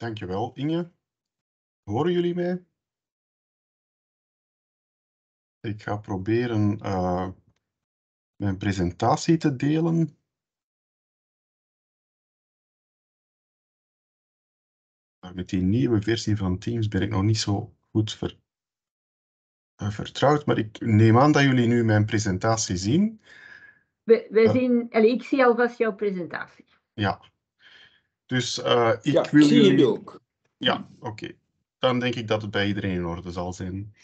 Dankjewel, Inge. Horen jullie mij? Ik ga proberen eh, mijn presentatie te delen. Maar met die nieuwe versie van Teams ben ik nog niet zo goed ver, eh, vertrouwd, maar ik neem aan dat jullie nu mijn presentatie zien. We, eh. zien, ik zie alvast jouw presentatie. Ja, dus uh, ik ja, wil jullie... ook. Ja, oké. Dan denk ik dat het bij iedereen in orde zal zijn.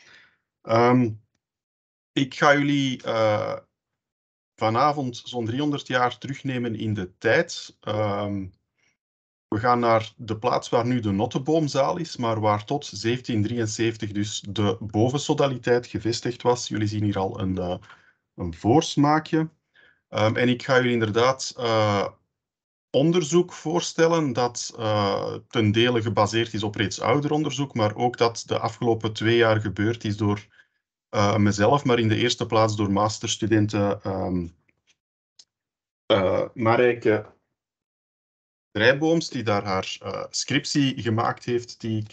Ehm, ik ga jullie eh, vanavond zo'n 300 jaar terugnemen in de tijd. Ehm, we gaan naar de plaats waar nu de Notteboomzaal is, maar waar tot 1773 dus de bovensodaliteit gevestigd was. Jullie zien hier al een, eh, een voorsmaakje. Ehm, en ik ga jullie inderdaad onderzoek voorstellen dat eh, ten dele gebaseerd is op reeds ouder onderzoek, maar ook dat de afgelopen twee jaar gebeurd is door eh, mezelf, maar in de eerste plaats door masterstudenten um, ehm, uh, eh, Drijbooms, die daar haar scriptie gemaakt heeft, die ik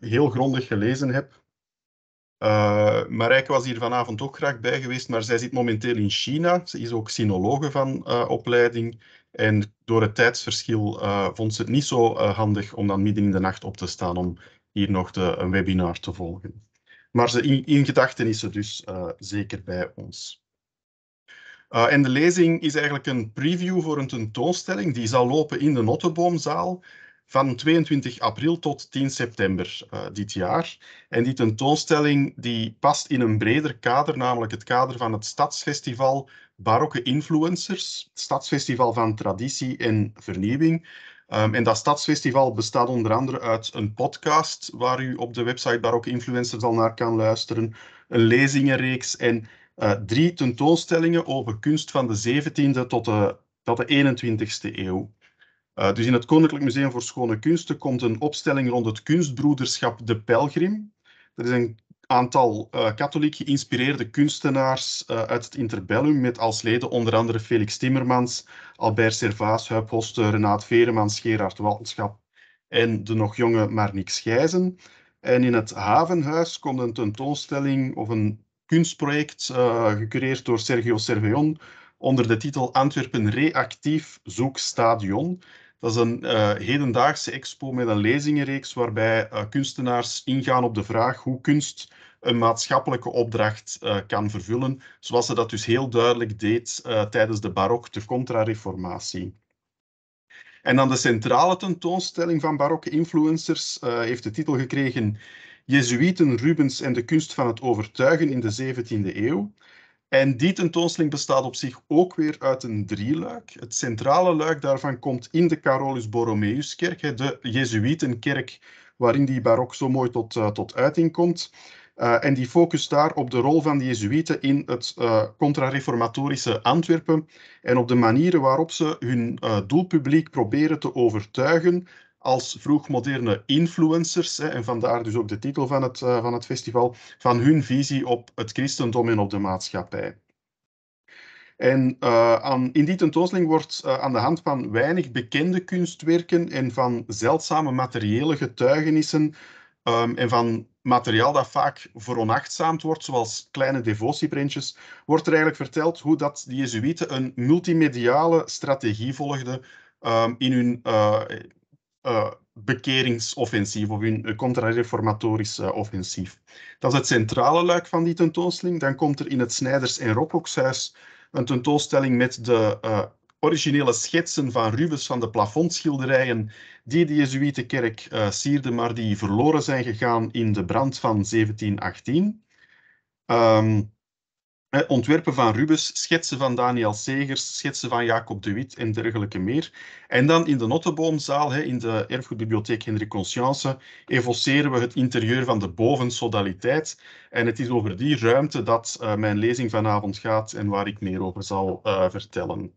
heel grondig gelezen heb. Uh, was hier vanavond ook graag bij geweest, maar zij zit momenteel in China. Ze is ook sinologe van opleiding. En door het tijdsverschil uh, vond ze het niet zo eh, handig om dan midden in de nacht op te staan om hier nog de, een webinar te volgen. Maar ze, in, gedachten is ze dus eh, zeker bij ons. en de lezing is eigenlijk een preview voor een tentoonstelling. Die zal lopen in de Notteboomzaal van 22 april tot 10 september dit jaar. En die tentoonstelling die past in een breder kader, namelijk het kader van het Stadsfestival barokke influencers, stadsfestival van traditie en vernieuwing. Ehm, en dat stadsfestival bestaat onder andere uit een podcast waar u op de website Barokke Influencers al naar kan luisteren, een lezingenreeks en eh, drie tentoonstellingen over kunst van de 17e tot de, tot de 21e eeuw. Eh, dus in het Koninklijk Museum voor Schone Kunsten komt een opstelling rond het kunstbroederschap De Pelgrim. Dat is een aantal uh, katholiek geïnspireerde kunstenaars eh, uit het interbellum, met als leden onder andere Felix Timmermans, Albert Servaas, Huip Hoste, Renaat Veremans, Gerard Waltenschap en de nog jonge Marnik Schijzen. En in het Havenhuis komt een tentoonstelling of een kunstproject, uh, gecureerd door Sergio Serveon, onder de titel Antwerpen Reactief Zoek Stadion. Dat is een eh, hedendaagse expo met een lezingenreeks waarbij eh, kunstenaars ingaan op de vraag hoe kunst een maatschappelijke opdracht eh, kan vervullen, zoals ze dat dus heel duidelijk deed tijdens de barok, de contra-reformatie. En dan de centrale tentoonstelling van barokke influencers heeft de titel gekregen Jezuïten, Rubens en de kunst van het overtuigen in de 17e eeuw. En die tentoonstelling bestaat op zich ook weer uit een drieluik. Het centrale luik daarvan komt in de Carolus Borromeuskerk, de Jesuitenkerk, waarin die barok zo mooi tot, eh, tot uiting komt. Eh, en die focust daar op de rol van de Jesuiten in het uh, contrarreformatorische Antwerpen en op de manieren waarop ze hun doelpubliek proberen te overtuigen als vroegmoderne influencers, hè, en vandaar dus ook de titel van het, eh, van het festival, van hun visie op het christendom en op de maatschappij. En eh, aan, in die tentoonstelling wordt eh, aan de hand van weinig bekende kunstwerken en van zeldzame materiële getuigenissen ehm, en van materiaal dat vaak veronachtzaamd wordt, zoals kleine devotieprintjes, wordt er eigenlijk verteld hoe dat de Jezuïeten een multimediale strategie volgden ehm, in hun eh, bekeringsoffensief of een contra-reformatorisch offensief. Dat is het centrale luik van die tentoonstelling. Dan komt er in het Snijders- en Robrokshuis een tentoonstelling met de eh, originele schetsen van Rubens van de plafondschilderijen die de Jezuïetenkerk uh, eh, sierde, maar die verloren zijn gegaan in de brand van 1718. Eh, ontwerpen van Rubens, schetsen van Daniel Segers, schetsen van Jacob de Wit en dergelijke meer. En dan in de Notteboomzaal, in de erfgoedbibliotheek Hendrik Conscience, evoceren we het interieur van de bovensodaliteit. En het is over die ruimte dat eh, mijn lezing vanavond gaat en waar ik meer over zal eh, vertellen.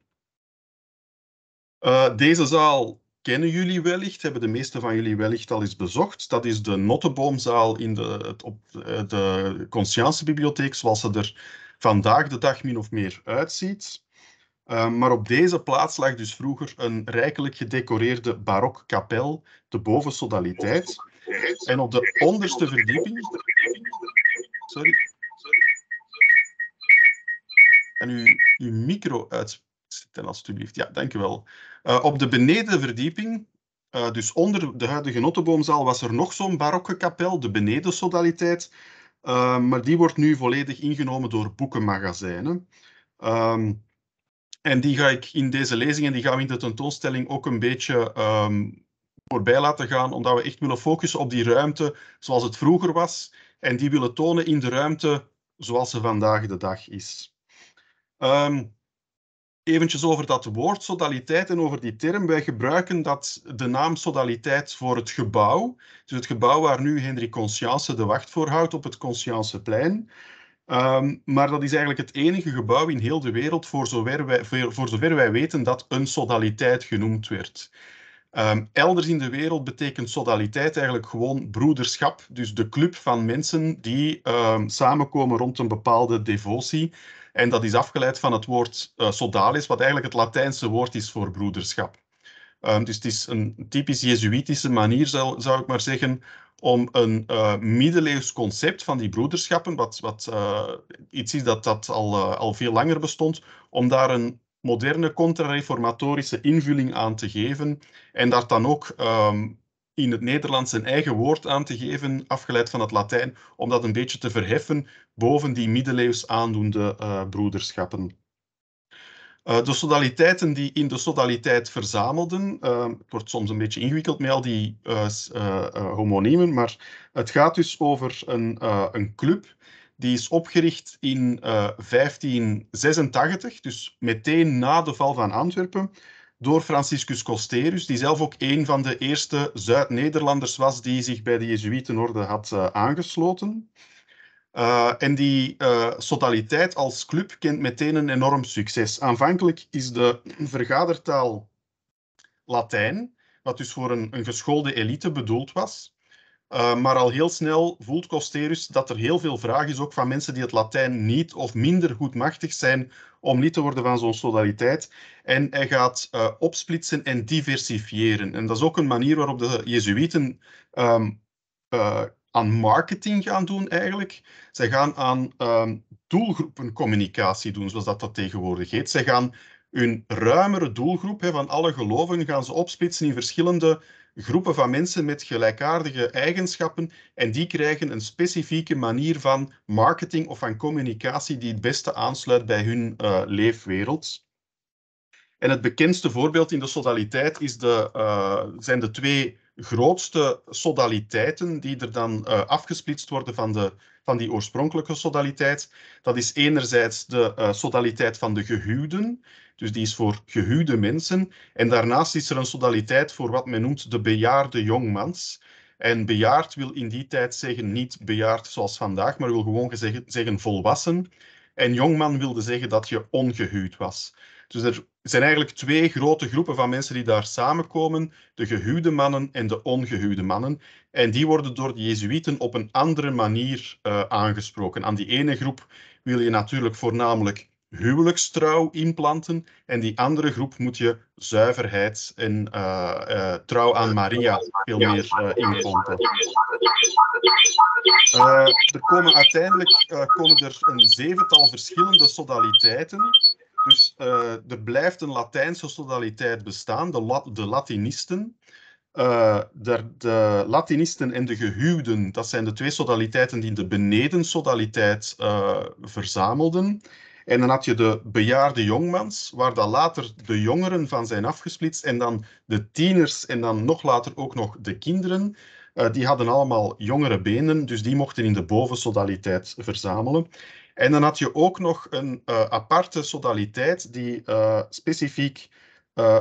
deze zaal kennen jullie wellicht, hebben de meeste van jullie wellicht al eens bezocht. Dat is de Notteboomzaal in de, op de Consciencebibliotheek, zoals ze er vandaag de dag min of meer uitziet. Ehm, maar op deze plaats lag dus vroeger een rijkelijk gedecoreerde barokkapel, de bovensodaliteit. En op de onderste verdieping. Sorry. En u uw micro uitzetten, alstublieft. Ja, dankjewel. u eh, op de benedenverdieping, uh, eh, dus onder de huidige Notteboomzaal, was er nog zo'n barokke kapel, de benedensodaliteit. Eh, maar die wordt nu volledig ingenomen door boekenmagazijnen. Ehm, en die ga ik in deze lezing en die gaan we in de tentoonstelling ook een beetje ehm, voorbij laten gaan, omdat we echt willen focussen op die ruimte zoals het vroeger was. En die willen tonen in de ruimte zoals ze vandaag de dag is. Ehm, eventjes over dat woord sodaliteit en over die term. Wij gebruiken dat, de naam sodaliteit voor het gebouw. Dus het gebouw waar nu Hendrik Conscience de wacht voor houdt op het Conscienceplein. Um, maar dat is eigenlijk het enige gebouw in heel de wereld, voor zover wij, voor, zover wij weten, dat een sodaliteit genoemd werd. Um, elders in de wereld betekent sodaliteit eigenlijk gewoon broederschap, dus de club van mensen die ehm, samenkomen rond een bepaalde devotie. En dat is afgeleid van het woord eh, sodalis, wat eigenlijk het Latijnse woord is voor broederschap. Ehm, dus het is een typisch Jezuïtische manier, zou, zou ik maar zeggen, om een eh, middeleeuws concept van die broederschappen, wat, wat eh, iets is dat, dat al, al veel langer bestond, om daar een moderne contra-reformatorische invulling aan te geven en daar dan ook ehm, in het Nederlands zijn eigen woord aan te geven, afgeleid van het Latijn, om dat een beetje te verheffen boven die middeleeuws aandoende eh, broederschappen. Eh, de sodaliteiten die in de sodaliteit verzamelden, eh, het wordt soms een beetje ingewikkeld met al die homoniemen, maar het gaat dus over een, een club die is opgericht in 1586, dus meteen na de val van Antwerpen, door Franciscus Costerus, die zelf ook een van de eerste Zuid-Nederlanders was die zich bij de Jezuïtenorde had eh, aangesloten. Eh, en die uh, als club kent meteen een enorm succes. Aanvankelijk is de vergadertaal Latijn, wat dus voor een, een geschoolde elite bedoeld was. Eh, maar al heel snel voelt Costerus dat er heel veel vraag is, ook van mensen die het Latijn niet of minder goed machtig zijn, om niet te worden van zo'n solidariteit. En hij gaat eh, opsplitsen en diversifiëren. En dat is ook een manier waarop de Jezuïeten ehm, eh, aan marketing gaan doen eigenlijk. Zij gaan aan ehm, doelgroepencommunicatie doen, zoals dat, dat tegenwoordig heet. Zij gaan hun ruimere doelgroep van alle geloven gaan ze opsplitsen in verschillende groepen van mensen met gelijkaardige eigenschappen en die krijgen een specifieke manier van marketing of van communicatie die het beste aansluit bij hun eh, leefwereld. En het bekendste voorbeeld in de sodaliteit is de, eh, zijn de twee grootste sodaliteiten die er dan eh, afgesplitst worden van, de, van die oorspronkelijke sodaliteit. Dat is enerzijds de uh, sodaliteit van de gehuwden. Dus die is voor gehuwde mensen. En daarnaast is er een sodaliteit voor wat men noemt de bejaarde jongmans. En bejaard wil in die tijd zeggen niet bejaard zoals vandaag, maar wil gewoon zeggen, zeggen volwassen. En jongman wilde zeggen dat je ongehuwd was. Dus er zijn eigenlijk twee grote groepen van mensen die daar samenkomen: de gehuwde mannen en de ongehuwde mannen. En die worden door de Jezuïeten op een andere manier eh, aangesproken. Aan die ene groep wil je natuurlijk voornamelijk huwelijkstrouw inplanten. En die andere groep moet je zuiverheid en eh, eh, trouw aan Maria veel meer uh, inplanten. er komen uiteindelijk komen er een zevental verschillende sodaliteiten. Dus er blijft een Latijnse sodaliteit bestaan, de, de Latinisten. de, de, Latinisten en de gehuwden, dat zijn de twee sodaliteiten die de benedensodaliteit uh, verzamelden. En dan had je de bejaarde jongmans, waar dan later de jongeren van zijn afgesplitst. En dan de tieners en dan nog later ook nog de kinderen. Eh, die hadden allemaal jongere benen, dus die mochten in de bovensodaliteit verzamelen. En dan had je ook nog een eh, aparte sodaliteit die eh, specifiek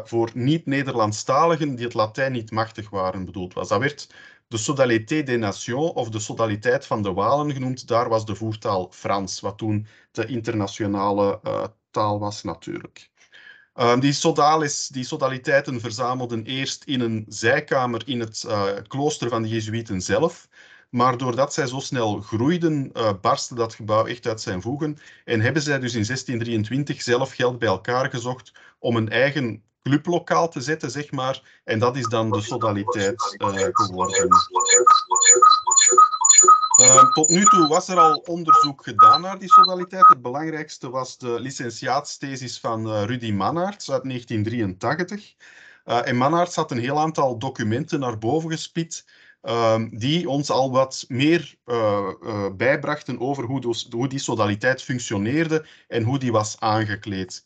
voor niet-Nederlandstaligen die het Latijn niet machtig waren bedoeld was. Dat werd de Sodalité des Nations, of de Sodaliteit van de Walen genoemd, daar was de voertaal Frans, wat toen de internationale eh, taal was natuurlijk. Ehm, die, sodalis, die sodaliteiten verzamelden eerst in een zijkamer in het eh, klooster van de Jesuiten zelf. Maar doordat zij zo snel groeiden, uh, barstte dat gebouw echt uit zijn voegen. En hebben zij dus in 1623 zelf geld bij elkaar gezocht om een eigen clublokaal te zetten, zeg maar. En dat is dan de sodaliteit eh, geworden. Ehm, tot nu toe was er al onderzoek gedaan naar die sodaliteit. Het belangrijkste was de licentiaatsthesis van eh, Rudy Mannaerts uit 1983. Uh, eh, en Mannaerts had een heel aantal documenten naar boven gespit ehm, die ons al wat meer bijbrachten over hoe, dus, hoe die sodaliteit functioneerde en hoe die was aangekleed.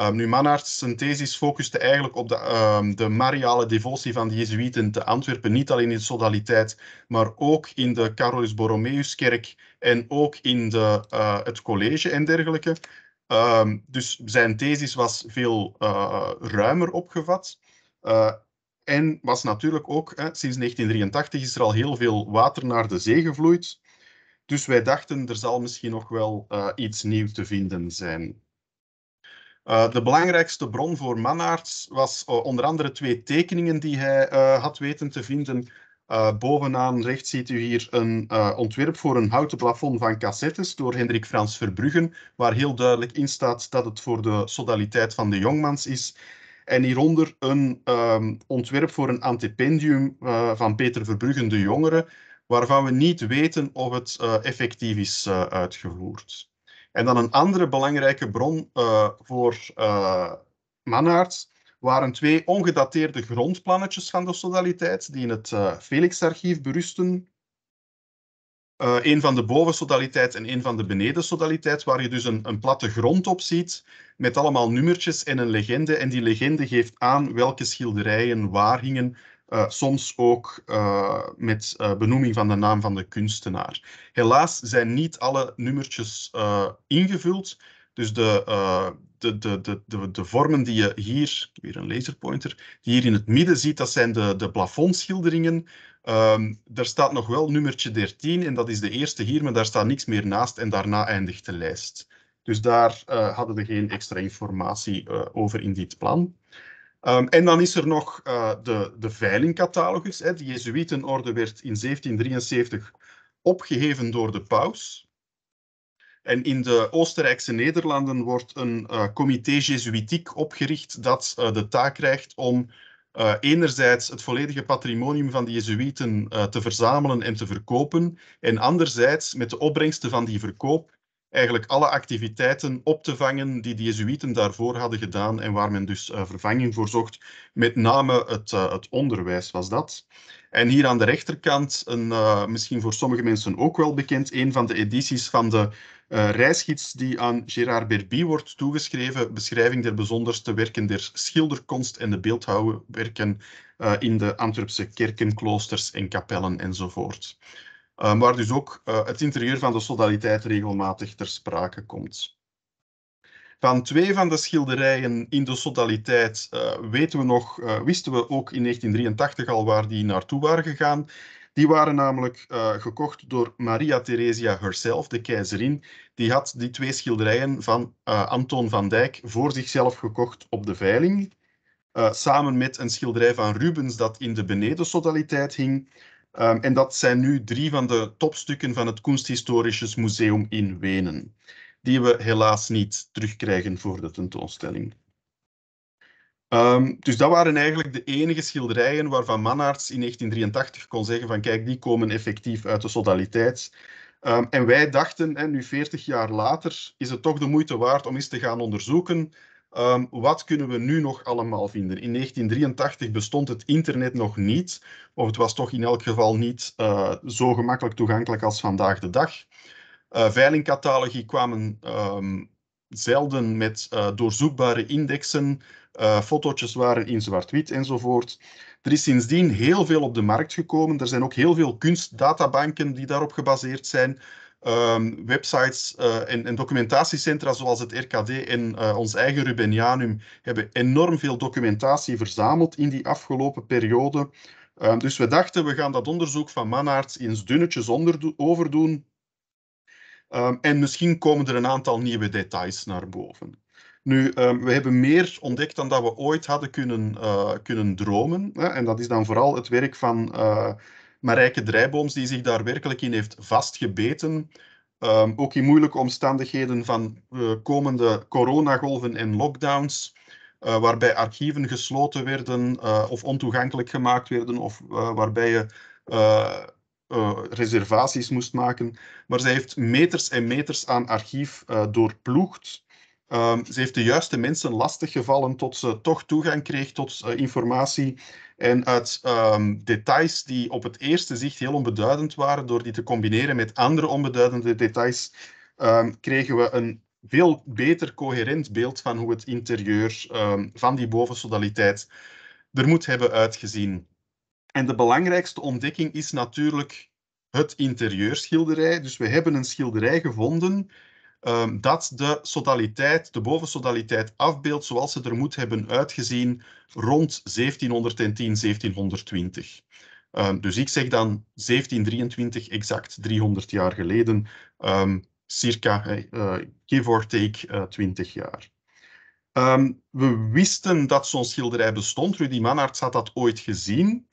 Um, nu, zijn thesis focuste eigenlijk op de, um, de mariale devotie van de Jezuïeten te Antwerpen, niet alleen in de sodaliteit, maar ook in de Carolus Borromeuskerk en ook in de, eh, het college en dergelijke. Ehm, dus zijn thesis was veel eh, ruimer opgevat. Eh, en was natuurlijk ook, hè, sinds 1983 is er al heel veel water naar de zee gevloeid. Dus wij dachten, er zal misschien nog wel iets nieuws te vinden zijn. Eh, de belangrijkste bron voor Mannaerts was eh, onder andere twee tekeningen die hij eh, had weten te vinden. bovenaan rechts ziet u hier een ontwerp voor een houten plafond van cassettes door Hendrik Frans Verbruggen, waar heel duidelijk in staat dat het voor de sodaliteit van de jongmans is. En hieronder een ehm, ontwerp voor een antipendium van Peter Verbruggen de Jongere, waarvan we niet weten of het effectief is uitgevoerd. En dan een andere belangrijke bron eh, voor uh, waren twee ongedateerde grondplannetjes van de sodaliteit die in het Felixarchief Felix-archief berusten. Uh, een van de bovensodaliteit en een van de benedensodaliteit, waar je dus een, een platte grond op ziet met allemaal nummertjes en een legende. En die legende geeft aan welke schilderijen waar hingen eh, soms ook eh, met eh, benoeming van de naam van de kunstenaar. Helaas zijn niet alle nummertjes ingevuld, dus de, de, de, de, de, de, vormen die je hier, weer een laserpointer, die hier in het midden ziet, dat zijn de, de plafondschilderingen. Um, ehm, daar staat nog wel nummertje 13 en dat is de eerste hier, maar daar staat niks meer naast en daarna eindigt de lijst. Dus daar hadden we geen extra informatie over in dit plan. Ehm, en dan is er nog eh, de, de veilingcatalogus. Hè. De Jezuïtenorde werd in 1773 opgeheven door de paus. En in de Oostenrijkse Nederlanden wordt een eh, comité jesuitiek opgericht dat eh, de taak krijgt om enerzijds het volledige patrimonium van de Jezuïeten te verzamelen en te verkopen, en anderzijds met de opbrengsten van die verkoop eigenlijk alle activiteiten op te vangen die de jesuiten daarvoor hadden gedaan en waar men dus eh, vervanging voor zocht. Met name het, eh, het onderwijs was dat. En hier aan de rechterkant, een, eh, misschien voor sommige mensen ook wel bekend, een van de edities van de uh, reisgids die aan Gérard Berby wordt toegeschreven, beschrijving der bijzonderste werken der schilderkonst en de beeldhouwwerken uh, in de Antwerpse kerken, kloosters en kapellen enzovoort waar eh, dus ook eh, het interieur van de sodaliteit regelmatig ter sprake komt. Van twee van de schilderijen in de sodaliteit eh, weten we nog, wisten we ook in 1983 al waar die naartoe waren gegaan. Die waren namelijk gekocht door Maria Theresia herself, de keizerin. Die had die twee schilderijen van Anton van Dijk voor zichzelf gekocht op de veiling. samen met een schilderij van Rubens dat in de benedensodaliteit hing. Ehm, en dat zijn nu drie van de topstukken van het Kunsthistorisches Museum in Wenen, die we helaas niet terugkrijgen voor de tentoonstelling. Ehm, dus dat waren eigenlijk de enige schilderijen waarvan Mannaerts in 1983 kon zeggen van kijk, die komen effectief uit de sodaliteit. Ehm, en wij dachten, en nu 40 jaar later, is het toch de moeite waard om eens te gaan onderzoeken Ehm, wat kunnen we nu nog allemaal vinden? In 1983 bestond het internet nog niet, of het was toch in elk geval niet eh, zo gemakkelijk toegankelijk als vandaag de dag. Uh, eh, veilingcatalogi kwamen ehm, zelden met eh, doorzoekbare indexen, uh, fotootjes waren in zwart-wit enzovoort. Er is sindsdien heel veel op de markt gekomen. Er zijn ook heel veel kunstdatabanken die daarop gebaseerd zijn. Ehm, websites eh, en, documentatiecentra zoals het RKD en eh, ons eigen Rubenianum hebben enorm veel documentatie verzameld in die afgelopen periode. Ehm, dus we dachten, we gaan dat onderzoek van Manaerts eens dunnetjes overdoen. Ehm, en misschien komen er een aantal nieuwe details naar boven. Nu, we hebben meer ontdekt dan dat we ooit hadden kunnen, eh, kunnen dromen. Hè? En dat is dan vooral het werk van Marijke Drijbooms, die zich daar werkelijk in heeft vastgebeten. Um, ook in moeilijke omstandigheden van eh, komende coronagolven en lockdowns, eh, waarbij archieven gesloten werden eh, of ontoegankelijk gemaakt werden, of waarbij je reservaties moest maken. Maar zij heeft meters en meters aan archief doorploegd. Ehm, ze heeft de juiste mensen lastiggevallen tot ze toch toegang kreeg tot eh, informatie. En uit ehm, details die op het eerste zicht heel onbeduidend waren, door die te combineren met andere onbeduidende details, ehm, kregen we een veel beter coherent beeld van hoe het interieur van die bovensodaliteit er moet hebben uitgezien. En de belangrijkste ontdekking is natuurlijk het interieurschilderij. Dus we hebben een schilderij gevonden Ehm, dat de sodaliteit, de bovensodaliteit afbeeldt zoals ze er moet hebben uitgezien rond 1710, 1720. Ehm, dus ik zeg dan 1723, exact 300 jaar geleden, ehm, circa, uh, give or take, 20 eh, jaar. we wisten dat zo'n schilderij bestond. Rudy Mannaerts had dat ooit gezien.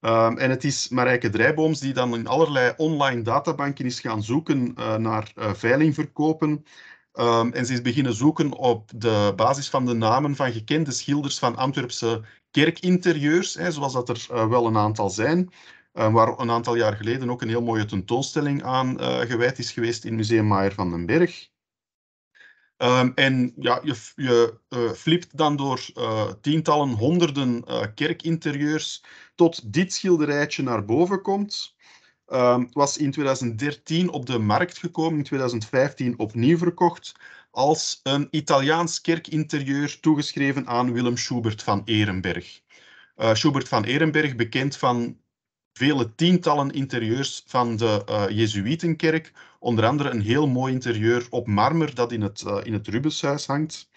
Ehm, en het is Marijke Drijbooms die dan in allerlei online databanken is gaan zoeken eh, naar eh, veilingverkopen. Ehm, en ze is beginnen zoeken op de basis van de namen van gekende schilders van Antwerpse kerkinterieurs, hè, zoals dat er eh, wel een aantal zijn. Ehm, waar een aantal jaar geleden ook een heel mooie tentoonstelling aan gewijd is geweest in Museum Maier van den Berg. Ehm, en ja, je, je eh, flipt dan door eh, tientallen, honderden eh, kerkinterieurs tot dit schilderijtje naar boven komt. Het ehm, was in 2013 op de markt gekomen, in 2015 opnieuw verkocht als een Italiaans kerkinterieur toegeschreven aan Willem Schubert van Ehrenberg. Schubert van Ehrenberg, bekend van vele tientallen interieurs van de uh, Onder andere een heel mooi interieur op marmer dat in het, eh, in het Rubenshuis hangt.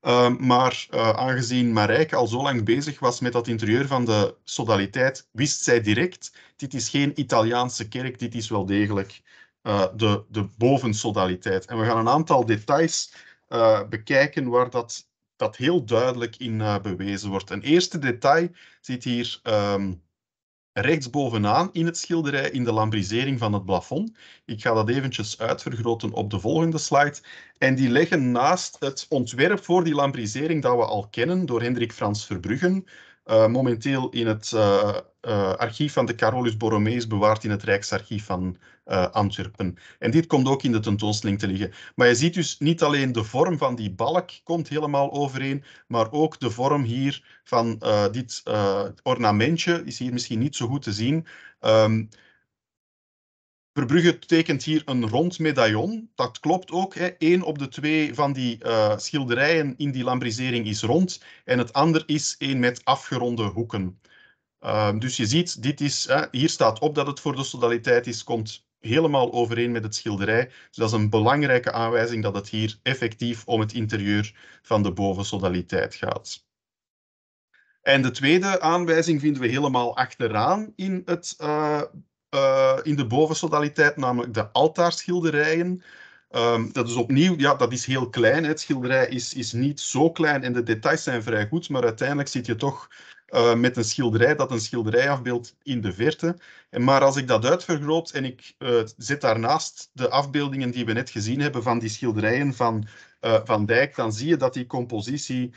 Eh, maar aangezien Marijke al zo lang bezig was met dat interieur van de sodaliteit, wist zij direct, dit is geen Italiaanse kerk, dit is wel degelijk de, de bovensodaliteit. En we gaan een aantal details bekijken waar dat, dat heel duidelijk in bewezen wordt. Een eerste detail zit hier... Ehm, rechtsbovenaan in het schilderij in de lambrisering van het plafond. Ik ga dat eventjes uitvergroten op de volgende slide. En die leggen naast het ontwerp voor die lambrisering dat we al kennen door Hendrik Frans Verbruggen, eh, momenteel in het eh, eh, archief van de Carolus Borromeus bewaard in het Rijksarchief van Antwerpen. En dit komt ook in de tentoonstelling te liggen. Maar je ziet dus niet alleen de vorm van die balk komt helemaal overeen, maar ook de vorm hier van dit ornamentje, is hier misschien niet zo goed te zien. Ehm, Verbrugge tekent hier een rond medaillon. Dat klopt ook. Hè. Eén op de twee van die eh, schilderijen in die lambrisering is rond. En het ander is één met afgeronde hoeken. Ehm, dus je ziet, dit is, hier staat op dat het voor de sodaliteit is, komt helemaal overeen met het schilderij. Dus dat is een belangrijke aanwijzing dat het hier effectief om het interieur van de bovensodaliteit gaat. En de tweede aanwijzing vinden we helemaal achteraan in het eh, eh, in de bovensodaliteit, namelijk de altaarschilderijen. Ehm, dat is opnieuw, ja, dat is heel klein. Het schilderij is, is niet zo klein en de details zijn vrij goed, maar uiteindelijk zit je toch eh, met een schilderij dat een schilderij afbeeldt in de verte. En maar als ik dat uitvergroot en ik uh, zet daarnaast de afbeeldingen die we net gezien hebben van die schilderijen van Van Dijk, dan zie je dat die compositie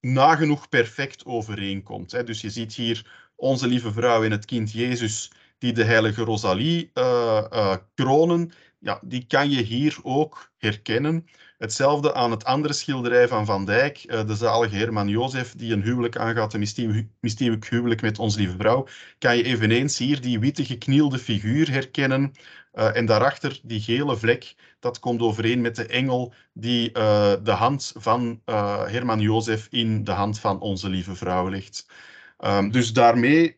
nagenoeg perfect overeenkomt. Hè. Dus je ziet hier onze lieve vrouw en het kind Jezus die de heilige Rosalie eh, eh, kronen, ja, die kan je hier ook herkennen. Hetzelfde aan het andere schilderij van Van Dijk, eh, de zalige Herman Jozef, die een huwelijk aangaat, een mystiek huwelijk met onze Lieve Vrouw, kan je eveneens hier die witte geknielde figuur herkennen. en daarachter die gele vlek, dat komt overeen met de engel die de hand van Herman Jozef in de hand van Onze Lieve Vrouw legt. Ehm, dus daarmee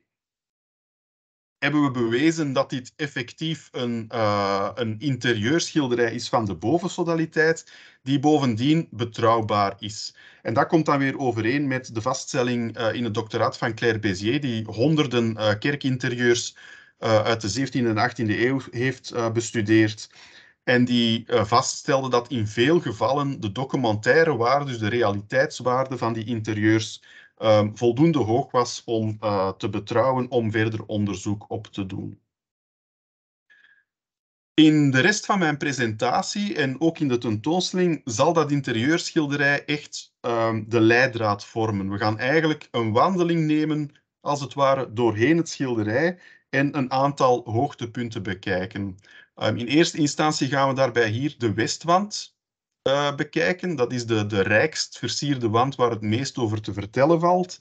hebben we bewezen dat dit effectief een, uh, een interieurschilderij is van de bovensodaliteit, die bovendien betrouwbaar is. En dat komt dan weer overeen met de vaststelling eh, in het doctoraat van Claire Bézier, die honderden eh, kerkinterieurs uit de 17e en 18e eeuw heeft bestudeerd. En die vaststelde dat in veel gevallen de documentaire waarde, dus de realiteitswaarde van die interieurs, Ehm, voldoende hoog was om eh, te betrouwen om verder onderzoek op te doen. In de rest van mijn presentatie en ook in de tentoonstelling zal dat interieurschilderij echt ehm, de leidraad vormen. We gaan eigenlijk een wandeling nemen, als het ware, doorheen het schilderij en een aantal hoogtepunten bekijken. Ehm, in eerste instantie gaan we daarbij hier de westwand eh, bekijken. Dat is de, de rijkst versierde wand waar het meest over te vertellen valt.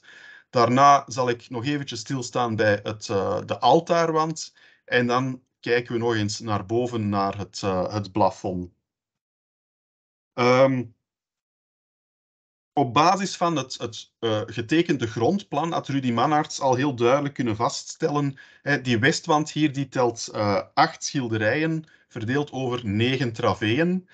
Daarna zal ik nog eventjes stilstaan bij het, eh, de altaarwand. En dan kijken we nog eens naar boven, naar het, eh, het plafond. Ehm, op basis van het, het getekende grondplan had Rudy Manarts al heel duidelijk kunnen vaststellen. Hè, die westwand hier die telt acht schilderijen, verdeeld over negen traveeën.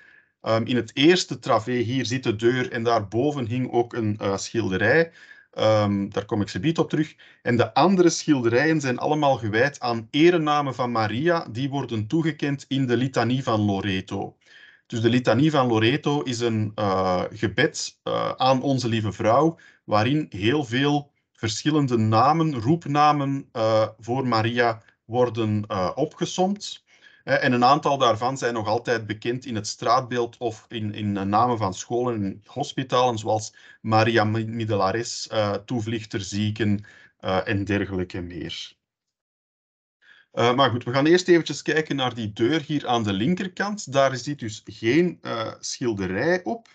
Ehm, in het eerste travé hier zit de deur en daarboven hing ook een eh, schilderij. Ehm, daar kom ik ze op terug. En de andere schilderijen zijn allemaal gewijd aan erenamen van Maria, die worden toegekend in de Litanie van Loreto. Dus de Litanie van Loreto is een eh, gebed eh, aan Onze Lieve Vrouw, waarin heel veel verschillende namen, roepnamen voor Maria worden opgesomd. En een aantal daarvan zijn nog altijd bekend in het straatbeeld of in, in namen van scholen en hospitalen, zoals Maria Middelares, eh, toevlichter, zieken eh, en dergelijke meer. Eh, maar goed, we gaan eerst eventjes kijken naar die deur hier aan de linkerkant. Daar zit dus geen schilderij op.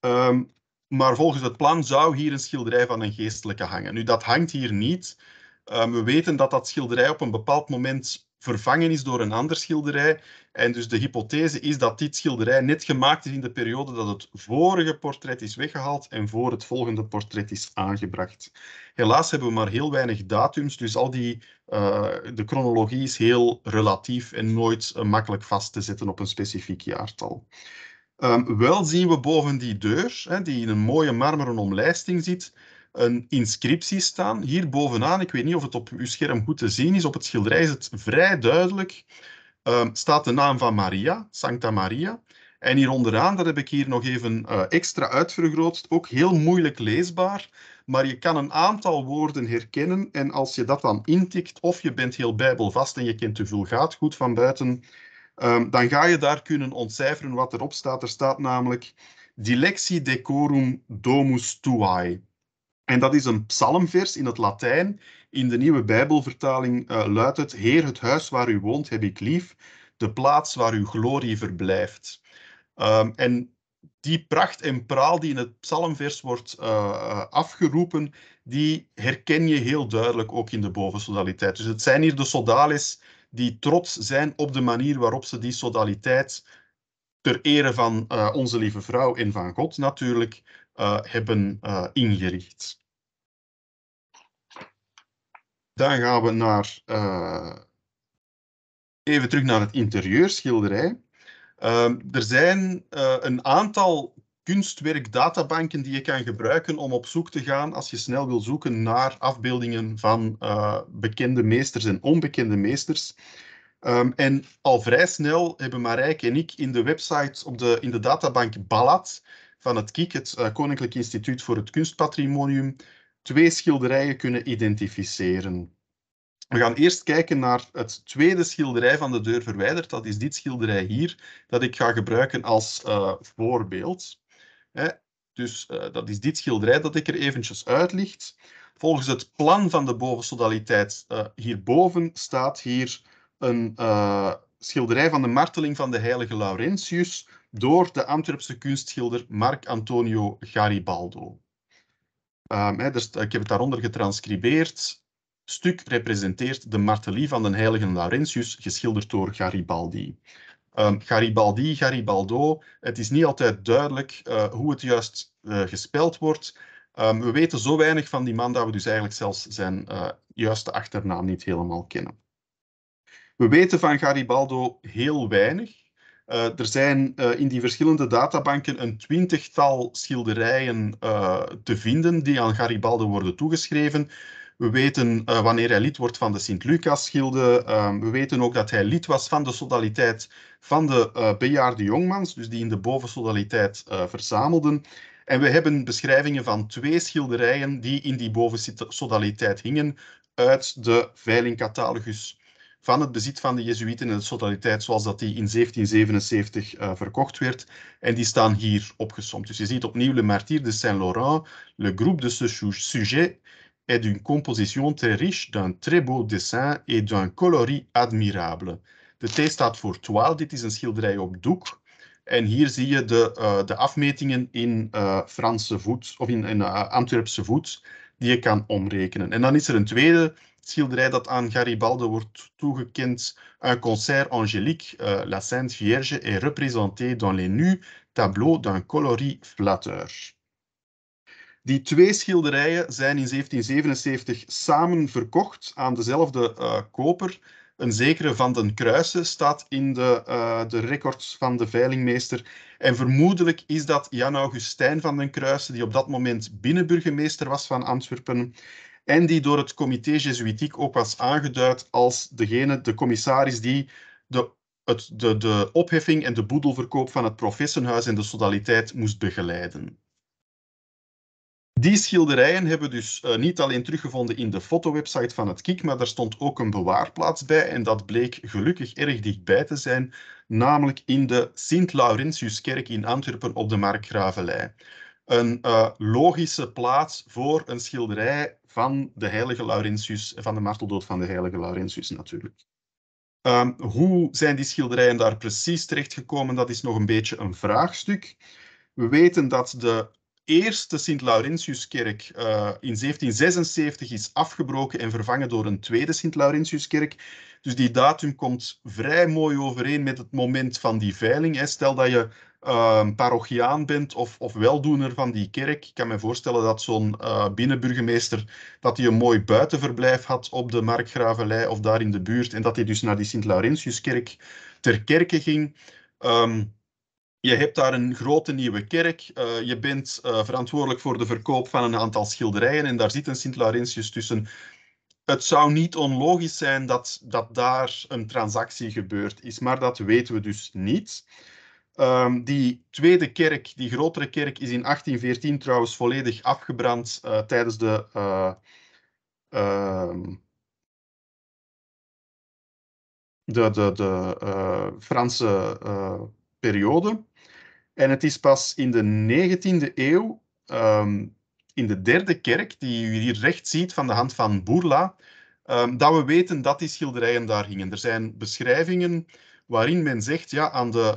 Ehm, maar volgens het plan zou hier een schilderij van een geestelijke hangen. Nu, dat hangt hier niet. Ehm, we weten dat dat schilderij op een bepaald moment vervangen is door een ander schilderij. En dus de hypothese is dat dit schilderij net gemaakt is in de periode dat het vorige portret is weggehaald en voor het volgende portret is aangebracht. Helaas hebben we maar heel weinig datums, dus al die, eh, de chronologie is heel relatief en nooit eh, makkelijk vast te zetten op een specifiek jaartal. Ehm, wel zien we boven die deur, hè, die in een mooie marmeren omlijsting zit, een inscriptie staan. Hier bovenaan, ik weet niet of het op uw scherm goed te zien is, op het schilderij is het vrij duidelijk, ehm, staat de naam van Maria, Santa Maria. En hier onderaan, dat heb ik hier nog even eh, extra uitvergroot, ook heel moeilijk leesbaar, maar je kan een aantal woorden herkennen en als je dat dan intikt, of je bent heel bijbelvast en je kent de vulgaat goed van buiten, ehm, dan ga je daar kunnen ontcijferen wat erop staat. Er staat namelijk dilecti decorum domus tuae. En dat is een psalmvers in het Latijn. In de nieuwe Bijbelvertaling eh, luidt het: Heer, het huis waar u woont heb ik lief, de plaats waar uw glorie verblijft. Ehm, en die pracht en praal die in het psalmvers wordt eh, eh, afgeroepen, die herken je heel duidelijk ook in de bovensodaliteit. Dus het zijn hier de sodales die trots zijn op de manier waarop ze die sodaliteit ter ere van onze lieve vrouw en van God natuurlijk eh, hebben eh, ingericht. Dan gaan we naar, eh, even terug naar het interieurschilderij. Ehm, er zijn een aantal kunstwerkdatabanken die je kan gebruiken om op zoek te gaan als je snel wil zoeken naar afbeeldingen van bekende meesters en onbekende meesters. Ehm, en al vrij snel hebben Marijke en ik in de website op de, in de databank Ballad van het KIK, het eh, Koninklijk Instituut voor het Kunstpatrimonium, twee schilderijen kunnen identificeren. We gaan eerst kijken naar het tweede schilderij van de deur verwijderd. Dat is dit schilderij hier, dat ik ga gebruiken als eh, voorbeeld. Hè? Dus eh, dat is dit schilderij dat ik er eventjes uitlicht. Volgens het plan van de bovensodaliteit uh, hierboven staat hier een, schilderij van de marteling van de heilige Laurentius door de Antwerpse kunstschilder Marc Antonio Garibaldo. Ehm, dus, ik heb het daaronder getranscribeerd. Stuk representeert de martelie van de heilige Laurentius, geschilderd door Garibaldi. Ehm, Garibaldi, Garibaldo, het is niet altijd duidelijk eh, hoe het juist uh, gespeld wordt. Ehm, we weten zo weinig van die man dat we dus eigenlijk zelfs zijn eh, juiste achternaam niet helemaal kennen. We weten van Garibaldo heel weinig. Eh, er zijn eh, in die verschillende databanken een twintigtal schilderijen eh, te vinden die aan Garibaldo worden toegeschreven. We weten wanneer hij lid wordt van de Sint-Lucas-schilde. Ehm, we weten ook dat hij lid was van de sodaliteit van de bejaarde jongmans, dus die in de bovensodaliteit verzamelden. En we hebben beschrijvingen van twee schilderijen die in die bovensodaliteit hingen uit de veilingcatalogus van het bezit van de Jezuïeten in de totaliteit zoals dat die in 1777 eh, verkocht werd. En die staan hier opgesomd. Dus je ziet opnieuw Le Martyr de Saint-Laurent, Le groupe de ce sujet est d'une composition très riche, d'un très beau dessin et d'un coloris admirable. De T staat voor 12, dit is een schilderij op doek. En hier zie je de, eh, de afmetingen in eh, Franse voet, of in, in Antwerpse voet, die je kan omrekenen. En dan is er een tweede schilderij dat aan Garibaldi wordt toegekend, Un concert Angelique, eh, la Sainte Vierge est représentée dans les nus tableaux d'un coloris flatteur. Die twee schilderijen zijn in 1777 samen verkocht aan dezelfde eh, koper. Een zekere Van den Kruisen staat in de, eh, de records van de veilingmeester. En vermoedelijk is dat Jan Augustijn van den Kruisen, die op dat moment binnenburgemeester was van Antwerpen en die door het comité Jesuitiek ook was aangeduid als degene, de commissaris die de, het, de, de opheffing en de boedelverkoop van het professenhuis en de sodaliteit moest begeleiden. Die schilderijen hebben dus eh, niet alleen teruggevonden in de fotowebsite van het KIK, maar daar stond ook een bewaarplaats bij en dat bleek gelukkig erg dichtbij te zijn, namelijk in de Sint-Laurentiuskerk in Antwerpen op de Markgravelij. Een eh, logische plaats voor een schilderij van de heilige Laurentius, van de marteldood van de heilige Laurentius natuurlijk. Ehm, hoe zijn die schilderijen daar precies terechtgekomen, dat is nog een beetje een vraagstuk. We weten dat de eerste Sint-Laurentiuskerk uh, eh, in 1776 is afgebroken en vervangen door een tweede Sint-Laurentiuskerk. Dus die datum komt vrij mooi overeen met het moment van die veiling. Hè. Stel dat je Ehm, parochiaan bent of, of weldoener van die kerk. Ik kan me voorstellen dat zo'n eh, binnenburgemeester dat hij een mooi buitenverblijf had op de Markgravelij of daar in de buurt en dat hij dus naar die Sint-Laurentiuskerk ter kerke ging. Ehm, je hebt daar een grote nieuwe kerk. Eh, je bent eh, verantwoordelijk voor de verkoop van een aantal schilderijen en daar zit een Sint-Laurentius tussen. Het zou niet onlogisch zijn dat, dat daar een transactie gebeurd is, maar dat weten we dus niet. Ehm, die tweede kerk, die grotere kerk, is in 1814 trouwens volledig afgebrand eh, tijdens de. Eh, ehm, de, eh, Franse periode. En het is pas in de 19e eeuw, ehm, in de derde kerk, die u hier rechts ziet van de hand van Bourla, dat we weten dat die schilderijen daar hingen. Er zijn beschrijvingen waarin men zegt, ja, aan de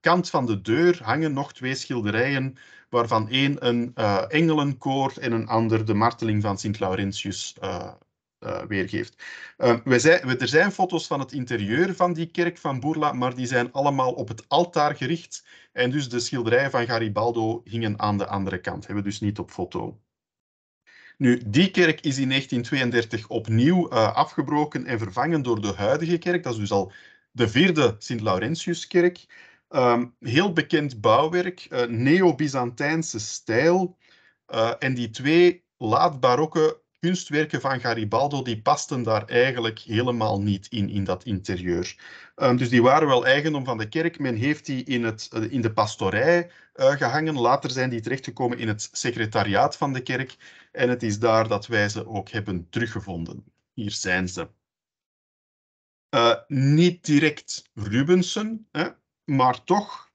kant van de deur hangen nog twee schilderijen, waarvan één een uh, engelenkoor en een ander de marteling van Sint Laurentius eh, eh, weergeeft. We er zijn foto's van het interieur van die kerk van Bourla, maar die zijn allemaal op het altaar gericht. En dus de schilderijen van Garibaldo hingen aan de andere kant, hebben we dus niet op foto. Nu, die kerk is in 1932 opnieuw afgebroken en vervangen door de huidige kerk. Dat is dus al de vierde Sint-Laurentiuskerk. Ehm, heel bekend bouwwerk, uh, neo-Byzantijnse stijl. Eh, en die twee laat-barokke kunstwerken van Garibaldo, die pasten daar eigenlijk helemaal niet in, in dat interieur. Ehm, dus die waren wel eigendom van de kerk. Men heeft die in, het, eh, in de pastorij gehangen. Later zijn die terechtgekomen in het secretariaat van de kerk. En het is daar dat wij ze ook hebben teruggevonden. Hier zijn ze. niet direct Rubensen, hè? maar toch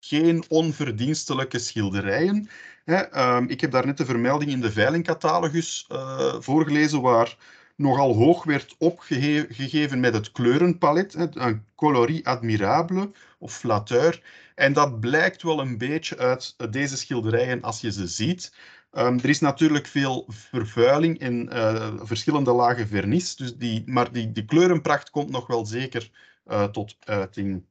geen onverdienstelijke schilderijen. Ehm, ik heb daarnet de vermelding in de veilingcatalogus eh, voorgelezen, waar nogal hoog werd opgegeven met het kleurenpalet, een colorie admirable of flatteur. En dat blijkt wel een beetje uit deze schilderijen als je ze ziet. Ehm, er is natuurlijk veel vervuiling en eh, verschillende lagen vernis, dus die, maar die, die kleurenpracht komt nog wel zeker uh, tot uiting.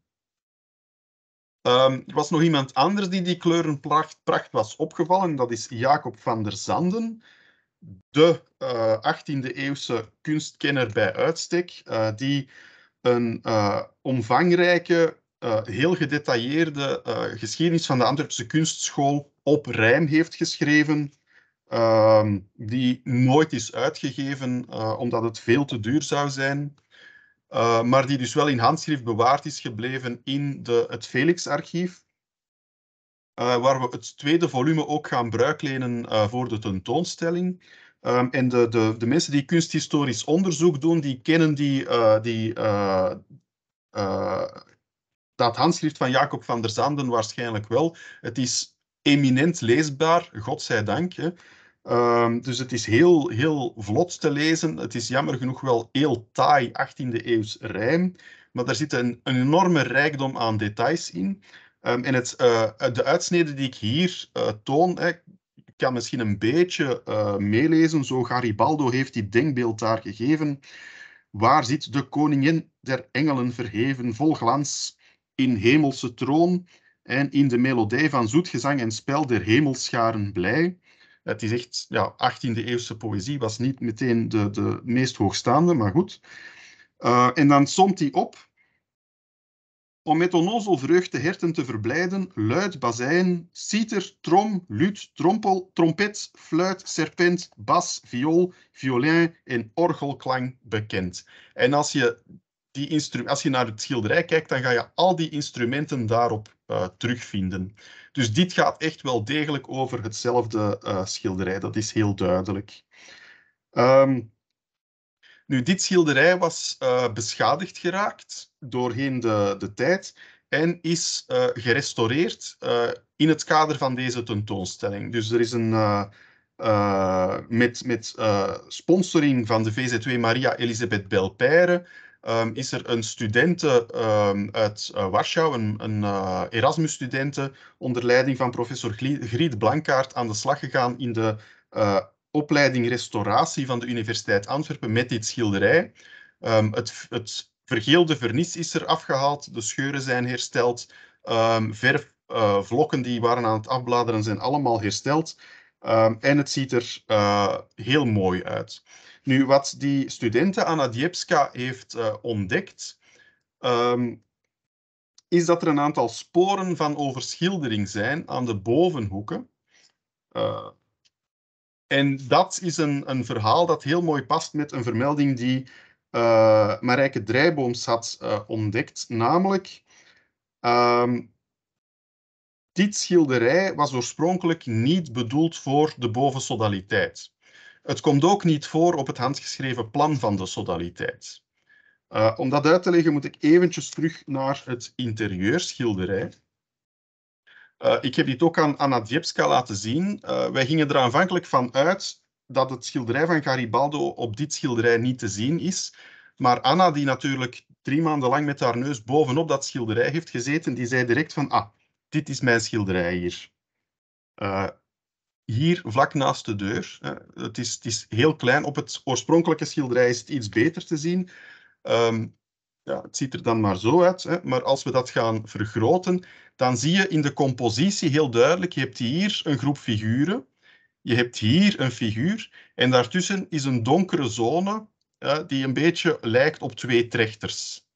Ehm, er was nog iemand anders die die kleurenpracht was opgevallen. dat is Jacob van der Zanden. De 18e-eeuwse eh, kunstkenner bij uitstek. Eh, die een eh, omvangrijke, heel gedetailleerde geschiedenis van de Antwerpse kunstschool op rijm heeft geschreven. Ehm, die nooit is uitgegeven omdat het veel te duur zou zijn. Eh, maar die dus wel in handschrift bewaard is gebleven in de, het Felix-archief. Eh, waar we het tweede volume ook gaan bruiklenen eh, voor de tentoonstelling. Ehm, en de, de, de, mensen die kunsthistorisch onderzoek doen, die kennen die, die dat handschrift van Jacob van der Zanden waarschijnlijk wel. Het is eminent leesbaar, godzijdank. Hè. Ehm, dus het is heel, heel vlot te lezen. Het is jammer genoeg wel heel taai 18e eeuws rijm. Maar daar zit een, een enorme rijkdom aan details in. Ehm, en het, eh, de uitsnede die ik hier eh, toon, hè, kan misschien een beetje eh, meelezen. Zo Garibaldo heeft die denkbeeld daar gegeven. Waar zit de koningin der engelen verheven, vol glans, in hemelse troon en in de melodij van zoet gezang en spel der hemelscharen blij? Het is echt, ja, 18e eeuwse poëzie was niet meteen de, de meest hoogstaande, maar goed. Eh, en dan somt hij op. Om met onnozel vreugde herten te verblijden, luid, bazijn, citer, trom, luut, trompel, trompet, fluit, serpent, bas, viool, violin en orgelklang bekend. En als je, die als je naar het schilderij kijkt, dan ga je al die instrumenten daarop eh, terugvinden. Dus dit gaat echt wel degelijk over hetzelfde eh, schilderij, dat is heel duidelijk. Ehm, nu, dit schilderij was eh, beschadigd geraakt doorheen de, de tijd en is gerestaureerd in het kader van deze tentoonstelling. Dus er is een... met met sponsoring van de VZW Maria Elisabeth Belpère Ehm, is er een studente eh, ehm, uit eh, Warschau, een, een eh, Erasmus-studente, onder leiding van professor Griet Blankaart aan de slag gegaan in de opleiding restauratie van de Universiteit Antwerpen met dit schilderij. Ehm, het, het vergeelde vernis is er afgehaald, de scheuren zijn hersteld, verfvlokken die waren aan het afbladeren zijn allemaal hersteld. en het ziet er heel mooi uit. Nu, wat die studenten Anna Diepska heeft eh, ontdekt, ehm, is dat er een aantal sporen van overschildering zijn aan de bovenhoeken. Eh, en dat is een, een verhaal dat heel mooi past met een vermelding die eh, Marijke Drijbooms had ontdekt, namelijk um, dit schilderij was oorspronkelijk niet bedoeld voor de bovensodaliteit. Het komt ook niet voor op het handgeschreven plan van de sodaliteit. Eh, om dat uit te leggen moet ik eventjes terug naar het interieurschilderij. Uh, ik heb dit ook aan Anna Diepska laten zien. Eh, wij gingen er aanvankelijk van uit dat het schilderij van Garibaldo op dit schilderij niet te zien is. Maar Anna, die natuurlijk drie maanden lang met haar neus bovenop dat schilderij heeft gezeten, die zei direct van, ah, dit is mijn schilderij hier hier vlak naast de deur. Het is, het is heel klein. Op het oorspronkelijke schilderij is het iets beter te zien. Ehm, ja, het ziet er dan maar zo uit. Hè. Maar als we dat gaan vergroten, dan zie je in de compositie heel duidelijk, je hebt hier een groep figuren, je hebt hier een figuur en daartussen is een donkere zone die een beetje lijkt op twee trechters.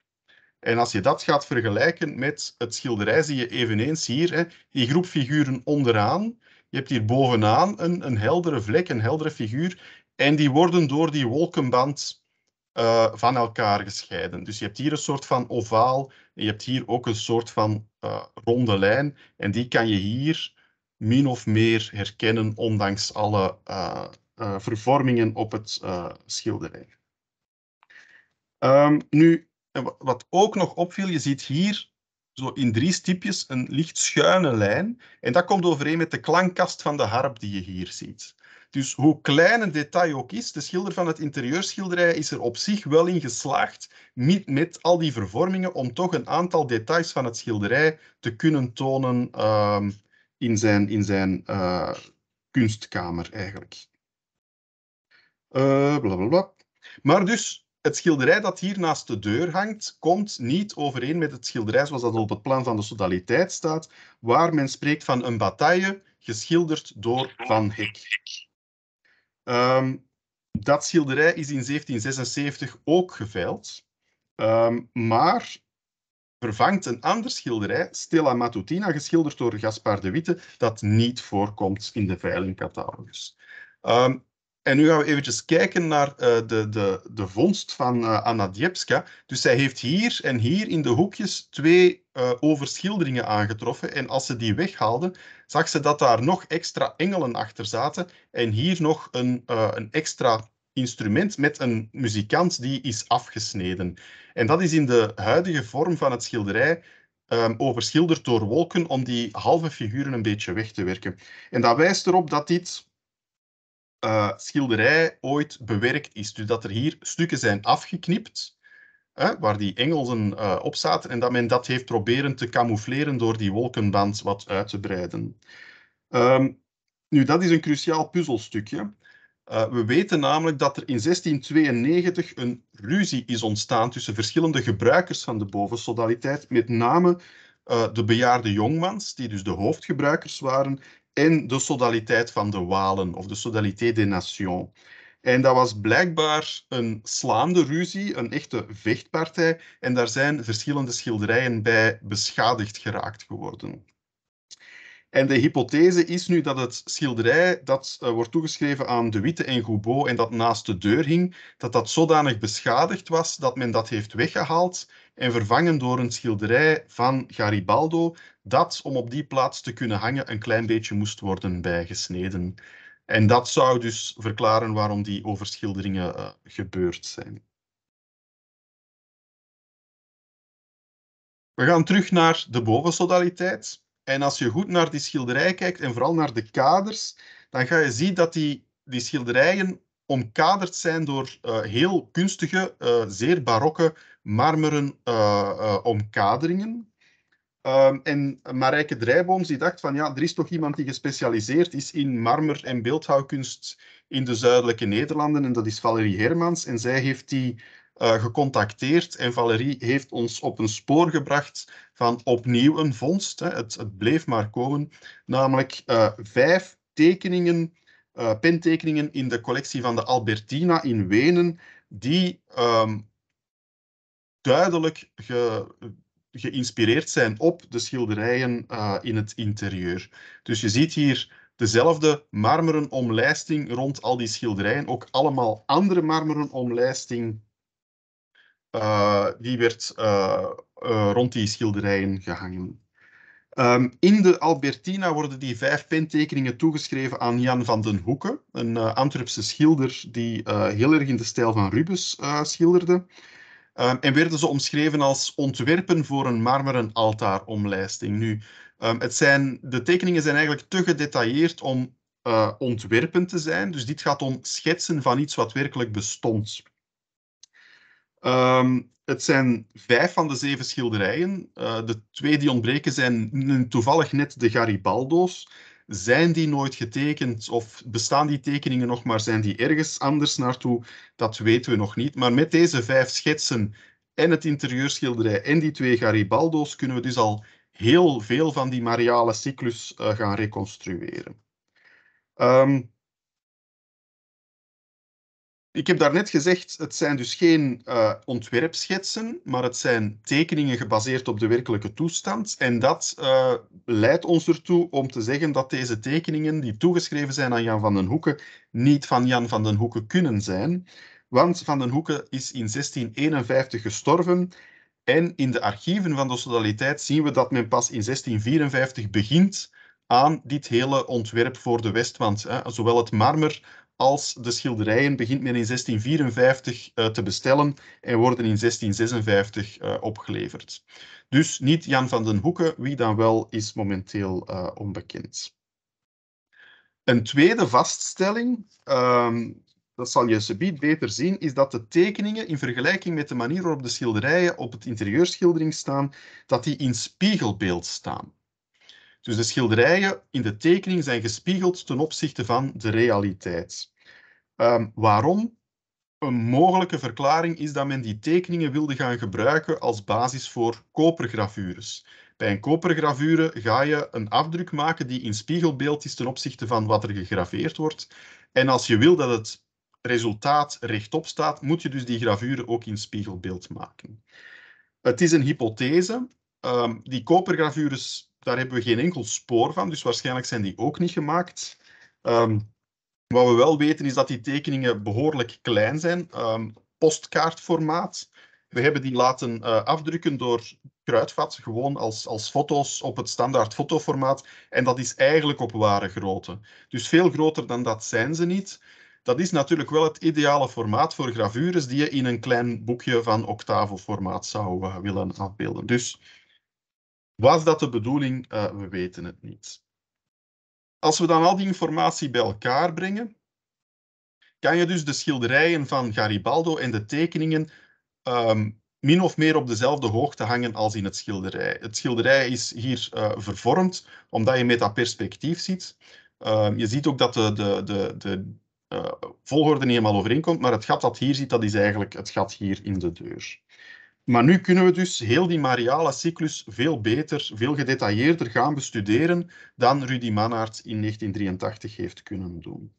En als je dat gaat vergelijken met het schilderij, zie je eveneens hier hè, die groep figuren onderaan, je hebt hier bovenaan een, een heldere vlek, een heldere figuur. En die worden door die wolkenband eh, van elkaar gescheiden. Dus je hebt hier een soort van ovaal. En je hebt hier ook een soort van eh, ronde lijn. En die kan je hier min of meer herkennen, ondanks alle eh, vervormingen op het schilderij. Ehm, nu, wat ook nog opviel, je ziet hier zo in drie stipjes een licht schuine lijn. En dat komt overeen met de klankkast van de harp die je hier ziet. Dus hoe klein een detail ook is, de schilder van het interieurschilderij is er op zich wel in geslaagd, niet met al die vervormingen, om toch een aantal details van het schilderij te kunnen tonen ehm, in zijn, in zijn eh, kunstkamer eigenlijk. Uh, Maar dus het schilderij dat hier naast de deur hangt, komt niet overeen met het schilderij zoals dat op het plan van de sodaliteit staat, waar men spreekt van een bataille geschilderd door Van Hek. Ehm, dat schilderij is in 1776 ook geveild, ehm, maar vervangt een ander schilderij, Stella Matutina, geschilderd door Gaspar de Witte, dat niet voorkomt in de veilingcatalogus. Ehm, en nu gaan we eventjes kijken naar eh, de, de, de vondst van eh, Anna Diepska. Dus zij heeft hier en hier in de hoekjes twee eh, overschilderingen aangetroffen. En als ze die weghaalde, zag ze dat daar nog extra engelen achter zaten. En hier nog een, een extra instrument met een muzikant die is afgesneden. En dat is in de huidige vorm van het schilderij ehm, overschilderd door wolken om die halve figuren een beetje weg te werken. En dat wijst erop dat dit eh, schilderij ooit bewerkt is. Dus dat er hier stukken zijn afgeknipt, hè, waar die Engelsen uh, op zaten, en dat men dat heeft proberen te camoufleren door die wolkenband wat uit te breiden. Ehm, nu, dat is een cruciaal puzzelstukje. Eh, we weten namelijk dat er in 1692 een ruzie is ontstaan tussen verschillende gebruikers van de bovensodaliteit, met name de bejaarde jongmans, die dus de hoofdgebruikers waren, en de sodaliteit van de Walen, of de Sodalité des Nations. En dat was blijkbaar een slaande ruzie, een echte vechtpartij. En daar zijn verschillende schilderijen bij beschadigd geraakt geworden. En de hypothese is nu dat het schilderij dat eh, wordt toegeschreven aan De Witte en Goubeau en dat naast de deur hing, dat dat zodanig beschadigd was dat men dat heeft weggehaald en vervangen door een schilderij van Garibaldo, dat om op die plaats te kunnen hangen een klein beetje moest worden bijgesneden. En dat zou dus verklaren waarom die overschilderingen eh, gebeurd zijn. We gaan terug naar de bovensodaliteit. En als je goed naar die schilderij kijkt en vooral naar de kaders, dan ga je zien dat die, die schilderijen omkaderd zijn door eh, heel kunstige, eh, zeer barokke marmeren eh, omkaderingen. Ehm, en Marijke Drijboom die dacht van ja, er is toch iemand die gespecialiseerd is in marmer- en beeldhouwkunst in de zuidelijke Nederlanden en dat is Valerie Hermans. En zij heeft die gecontacteerd en Valerie heeft ons op een spoor gebracht van opnieuw een vondst. Hè. Het, het, bleef maar komen, namelijk vijf tekeningen uh, eh, pentekeningen in de collectie van de Albertina in Wenen, die ehm, duidelijk geïnspireerd zijn op de schilderijen eh, in het interieur. Dus je ziet hier dezelfde marmeren omlijsting rond al die schilderijen, ook allemaal andere marmeren omlijsting. Eh, die werd rond die schilderijen gehangen. Ehm, in de Albertina worden die vijf pentekeningen toegeschreven aan Jan van den Hoeken, een eh, Antwerpse schilder die eh, heel erg in de stijl van Rubens eh, schilderde. Ehm, en werden ze omschreven als ontwerpen voor een marmeren altaaromlijsting. Nu, ehm, het zijn, de tekeningen zijn eigenlijk te gedetailleerd om ontwerpen te zijn, dus dit gaat om schetsen van iets wat werkelijk bestond. Ehm, het zijn vijf van de zeven schilderijen. Eh, de twee die ontbreken zijn toevallig net de Garibaldo's. Zijn die nooit getekend of bestaan die tekeningen nog, maar zijn die ergens anders naartoe? Dat weten we nog niet. Maar met deze vijf schetsen en het interieurschilderij en die twee Garibaldo's kunnen we dus al heel veel van die Mariale cyclus eh, gaan reconstrueren. Um, ik heb daarnet gezegd, het zijn dus geen eh, ontwerpschetsen, maar het zijn tekeningen gebaseerd op de werkelijke toestand. En dat eh, leidt ons ertoe om te zeggen dat deze tekeningen die toegeschreven zijn aan Jan van den Hoeken, niet van Jan van den Hoeken kunnen zijn. Want Van den Hoeken is in 1651 gestorven en in de archieven van de sodaliteit zien we dat men pas in 1654 begint aan dit hele ontwerp voor de Westwand. Zowel het marmer als de schilderijen begint men in 1654 eh, te bestellen en worden in 1656 eh, opgeleverd. Dus niet Jan van den Hoeken, wie dan wel, is momenteel eh, onbekend. Een tweede vaststelling, ehm, dat zal je subiet beter zien, is dat de tekeningen in vergelijking met de manier waarop de schilderijen op het interieurschildering staan, dat die in spiegelbeeld staan. Dus de schilderijen in de tekening zijn gespiegeld ten opzichte van de realiteit. Ehm, waarom? Een mogelijke verklaring is dat men die tekeningen wilde gaan gebruiken als basis voor kopergravures. Bij een kopergravure ga je een afdruk maken die in spiegelbeeld is ten opzichte van wat er gegraveerd wordt. En als je wil dat het resultaat rechtop staat, moet je dus die gravure ook in spiegelbeeld maken. Het is een hypothese. Ehm, die kopergravures daar hebben we geen enkel spoor van, dus waarschijnlijk zijn die ook niet gemaakt. Ehm, wat we wel weten is dat die tekeningen behoorlijk klein zijn, um, postkaartformaat. We hebben die laten eh, afdrukken door Kruidvat, gewoon als, als foto's op het standaard fotoformaat. En dat is eigenlijk op ware grootte. Dus veel groter dan dat zijn ze niet. Dat is natuurlijk wel het ideale formaat voor gravures die je in een klein boekje van octavo formaat zou eh, willen afbeelden. Dus was dat de bedoeling? Eh, we weten het niet. Als we dan al die informatie bij elkaar brengen, kan je dus de schilderijen van Garibaldo en de tekeningen ehm, min of meer op dezelfde hoogte hangen als in het schilderij. Het schilderij is hier eh, vervormd, omdat je met dat perspectief ziet. Ehm, je ziet ook dat de, de, de, de eh, volgorde niet helemaal overeenkomt, maar het gat dat hier ziet, dat is eigenlijk het gat hier in de deur. Maar nu kunnen we dus heel die mariale cyclus veel beter, veel gedetailleerder gaan bestuderen dan Rudy Mannaert in 1983 heeft kunnen doen.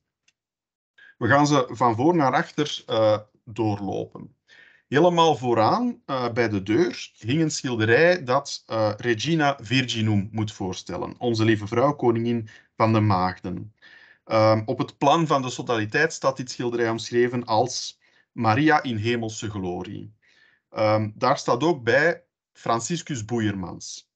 We gaan ze van voor naar achter eh, doorlopen. Helemaal vooraan, eh, bij de deur, hing een schilderij dat eh, Regina Virginum moet voorstellen. Onze lieve vrouw, koningin van de maagden. Ehm, op het plan van de Sodaliteit staat dit schilderij omschreven als Maria in hemelse glorie. Ehm, daar staat ook bij Franciscus Boeiermans.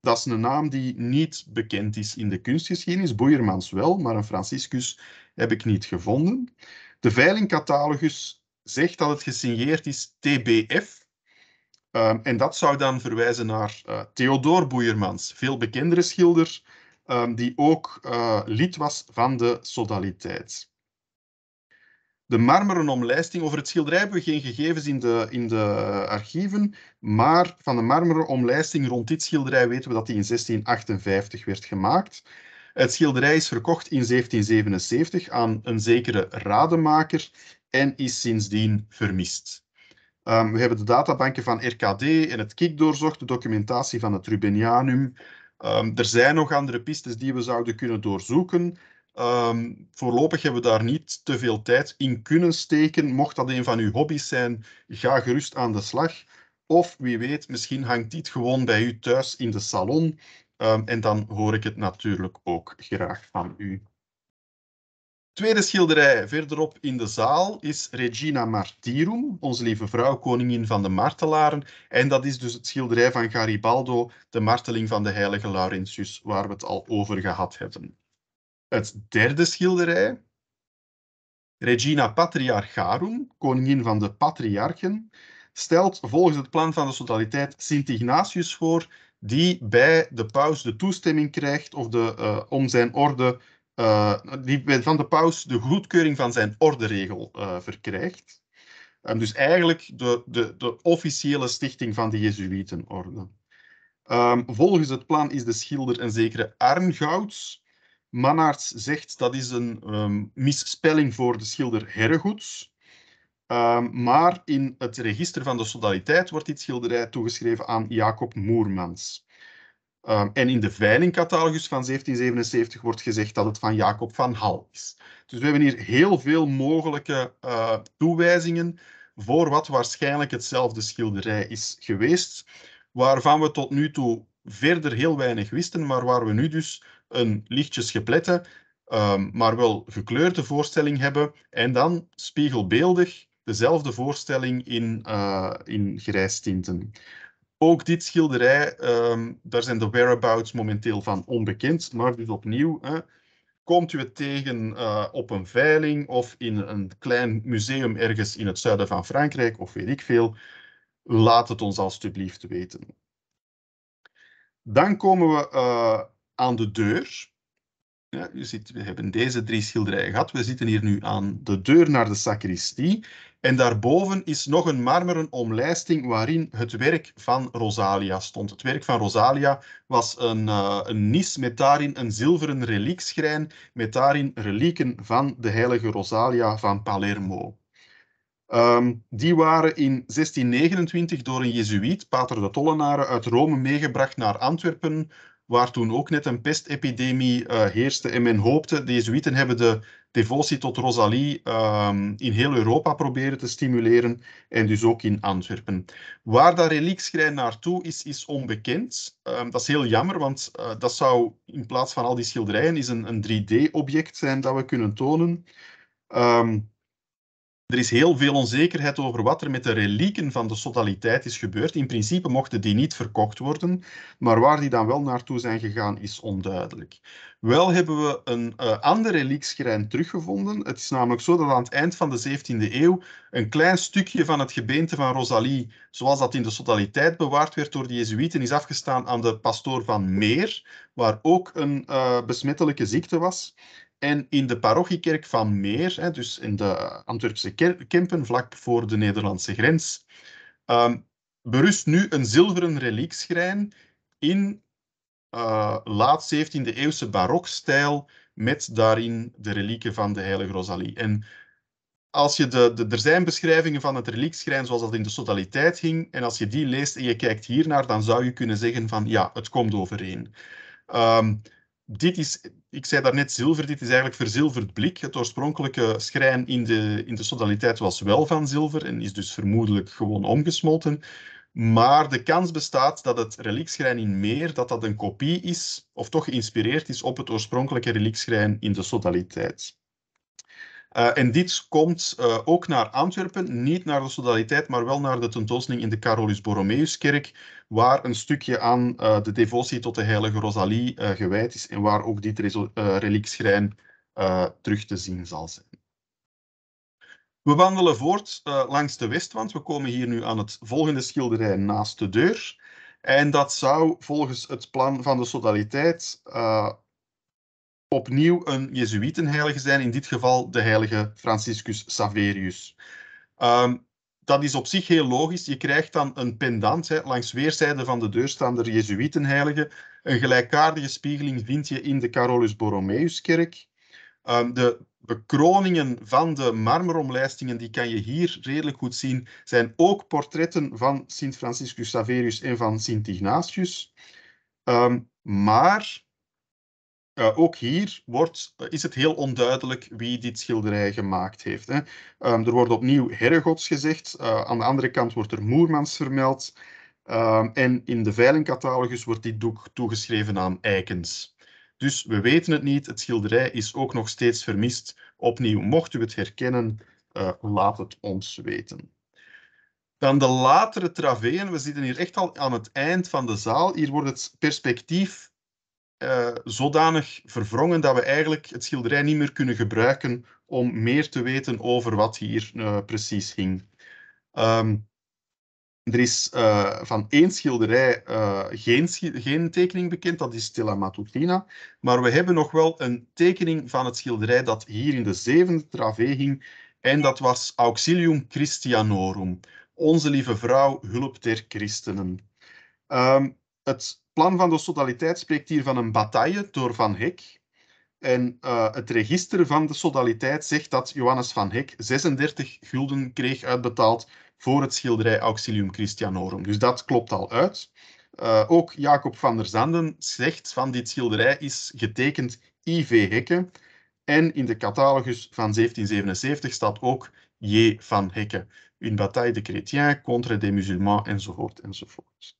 Dat is een naam die niet bekend is in de kunstgeschiedenis. Boeiermans wel, maar een Franciscus heb ik niet gevonden. De veilingcatalogus zegt dat het gesigneerd is TBF. Ehm, en dat zou dan verwijzen naar uh, Theodor Boeiermans, veel bekendere schilder, ehm, die ook eh, lid was van de sodaliteit de marmeren omlijsting. Over het schilderij hebben we geen gegevens in de, in de archieven, maar van de marmeren omlijsting rond dit schilderij weten we dat die in 1658 werd gemaakt. Het schilderij is verkocht in 1777 aan een zekere rademaker en is sindsdien vermist. Ehm, we hebben de databanken van RKD en het KIK doorzocht, de documentatie van het Rubenianum. Ehm, er zijn nog andere pistes die we zouden kunnen doorzoeken, Ehm, voorlopig hebben we daar niet te veel tijd in kunnen steken. Mocht dat een van uw hobby's zijn, ga gerust aan de slag. Of wie weet, misschien hangt dit gewoon bij u thuis in de salon. Ehm, en dan hoor ik het natuurlijk ook graag van u. Tweede schilderij verderop in de zaal is Regina Martyrum, onze lieve vrouw, koningin van de martelaren. En dat is dus het schilderij van Garibaldo, de marteling van de heilige Laurentius, waar we het al over gehad hebben. Het derde schilderij, Regina Patriarcharum, koningin van de patriarchen, stelt volgens het plan van de sodaliteit Sint-Ignatius voor, die bij de paus de toestemming krijgt of de, eh, om zijn orde, uh, die van de paus de goedkeuring van zijn orderegel eh, verkrijgt. dus eigenlijk de, de, de officiële stichting van de jesuitenorde. Ehm, volgens het plan is de schilder een zekere Arngouds, Mannaerts zegt dat is een ehm, misspelling voor de schilder Herregoets. Ehm, maar in het register van de sodaliteit wordt dit schilderij toegeschreven aan Jacob Moermans. Ehm, en in de veilingcatalogus van 1777 wordt gezegd dat het van Jacob van Hal is. Dus we hebben hier heel veel mogelijke eh, toewijzingen voor wat waarschijnlijk hetzelfde schilderij is geweest, waarvan we tot nu toe verder heel weinig wisten, maar waar we nu dus een lichtjes geplette, ehm, maar wel gekleurde voorstelling hebben en dan spiegelbeeldig dezelfde voorstelling in, uh, in grijstinten. Ook dit schilderij, ehm, daar zijn de whereabouts momenteel van onbekend, maar dus opnieuw, hè, komt u het tegen eh, op een veiling of in een klein museum ergens in het zuiden van Frankrijk of weet ik veel, laat het ons alstublieft weten. Dan komen we eh, aan de deur. Ja, u ziet, we hebben deze drie schilderijen gehad. We zitten hier nu aan de deur naar de sacristie. En daarboven is nog een marmeren omlijsting waarin het werk van Rosalia stond. Het werk van Rosalia was een, eh, een nis met daarin een zilveren reliekschrijn, met daarin relieken van de heilige Rosalia van Palermo. Ehm, die waren in 1629 door een jezuïet, Pater de Tollenaren, uit Rome meegebracht naar Antwerpen waar toen ook net een pestepidemie eh, heerste. En men hoopte, de Jezuïten hebben de devotie tot Rosalie ehm, in heel Europa proberen te stimuleren en dus ook in Antwerpen. Waar dat reliekschrijn naartoe is, is onbekend. Ehm, dat is heel jammer, want eh, dat zou in plaats van al die schilderijen is een, een 3D-object zijn dat we kunnen tonen. Um, er is heel veel onzekerheid over wat er met de relieken van de sodaliteit is gebeurd. In principe mochten die niet verkocht worden, maar waar die dan wel naartoe zijn gegaan is onduidelijk. Wel hebben we een eh, ander reliekschrijn teruggevonden. Het is namelijk zo dat aan het eind van de 17e eeuw een klein stukje van het gebeente van Rosalie, zoals dat in de sodaliteit bewaard werd door de Jezuïeten, is afgestaan aan de pastoor van Meer, waar ook een eh, besmettelijke ziekte was. En in de parochiekerk van Meer, hè, dus in de Antwerpse Kempen, vlak voor de Nederlandse grens, ehm, berust nu een zilveren reliekschrijn in uh, laat 17e eeuwse barokstijl, met daarin de relieken van de heilige Rosalie. En als je de, de, er zijn beschrijvingen van het reliekschrijn zoals dat in de totaliteit ging, en als je die leest en je kijkt hiernaar, dan zou je kunnen zeggen van ja, het komt overeen. Ehm, dit is ik zei daarnet zilver, dit is eigenlijk verzilverd blik. Het oorspronkelijke schrijn in de, in de sodaliteit was wel van zilver en is dus vermoedelijk gewoon omgesmolten. Maar de kans bestaat dat het reliekschrijn in Meer dat dat een kopie is, of toch geïnspireerd is op het oorspronkelijke reliekschrijn in de sodaliteit. Eh, en dit komt eh, ook naar Antwerpen, niet naar de sodaliteit, maar wel naar de tentoonstelling in de Carolus Borromeuskerk, waar een stukje aan eh, de devotie tot de heilige Rosalie gewijd is en waar ook dit reliekschrijn terug te zien zal zijn. We wandelen voort langs de westwand. We komen hier nu aan het volgende schilderij naast de deur. En dat zou volgens het plan van de sodaliteit opnieuw een Jezuïtenheilige zijn, in dit geval de heilige Franciscus Saverius. Ehm, dat is op zich heel logisch. Je krijgt dan een pendant. Hè. Langs weerszijden van de deur staan er Jezuïtenheiligen. Een gelijkaardige spiegeling vind je in de Carolus Borromeuskerk. Ehm, de bekroningen van de marmeromlijstingen, die kan je hier redelijk goed zien, zijn ook portretten van Sint Franciscus Saverius en van Sint Ignatius. Ehm, maar eh, ook hier wordt, is het heel onduidelijk wie dit schilderij gemaakt heeft. Hè. Ehm, er wordt opnieuw Herregots gezegd, eh, aan de andere kant wordt er Moermans vermeld. Ehm, en in de veilingcatalogus wordt dit doek toegeschreven aan Eikens. Dus we weten het niet, het schilderij is ook nog steeds vermist. Opnieuw, mocht u het herkennen, eh, laat het ons weten. Dan de latere traveen, we zitten hier echt al aan het eind van de zaal. Hier wordt het perspectief eh, zodanig verwrongen dat we eigenlijk het schilderij niet meer kunnen gebruiken om meer te weten over wat hier eh, precies hing. Ehm, er is eh, van één schilderij geen, geen, tekening bekend, dat is Stella Matutina. Maar we hebben nog wel een tekening van het schilderij dat hier in de zevende travee hing. En dat was Auxilium Christianorum, Onze Lieve Vrouw, Hulp der Christenen. Ehm, het plan van de sodaliteit spreekt hier van een bataille door Van Hek. En eh, het register van de sodaliteit zegt dat Johannes van Hek 36 gulden kreeg uitbetaald voor het schilderij Auxilium Christianorum. Dus dat klopt al uit. Eh, ook Jacob van der Zanden zegt van dit schilderij is getekend I.V. Hekke. En in de catalogus van 1777 staat ook J. van Hekke. Een bataille de chrétiens contre des musulmans enzovoort enzovoort.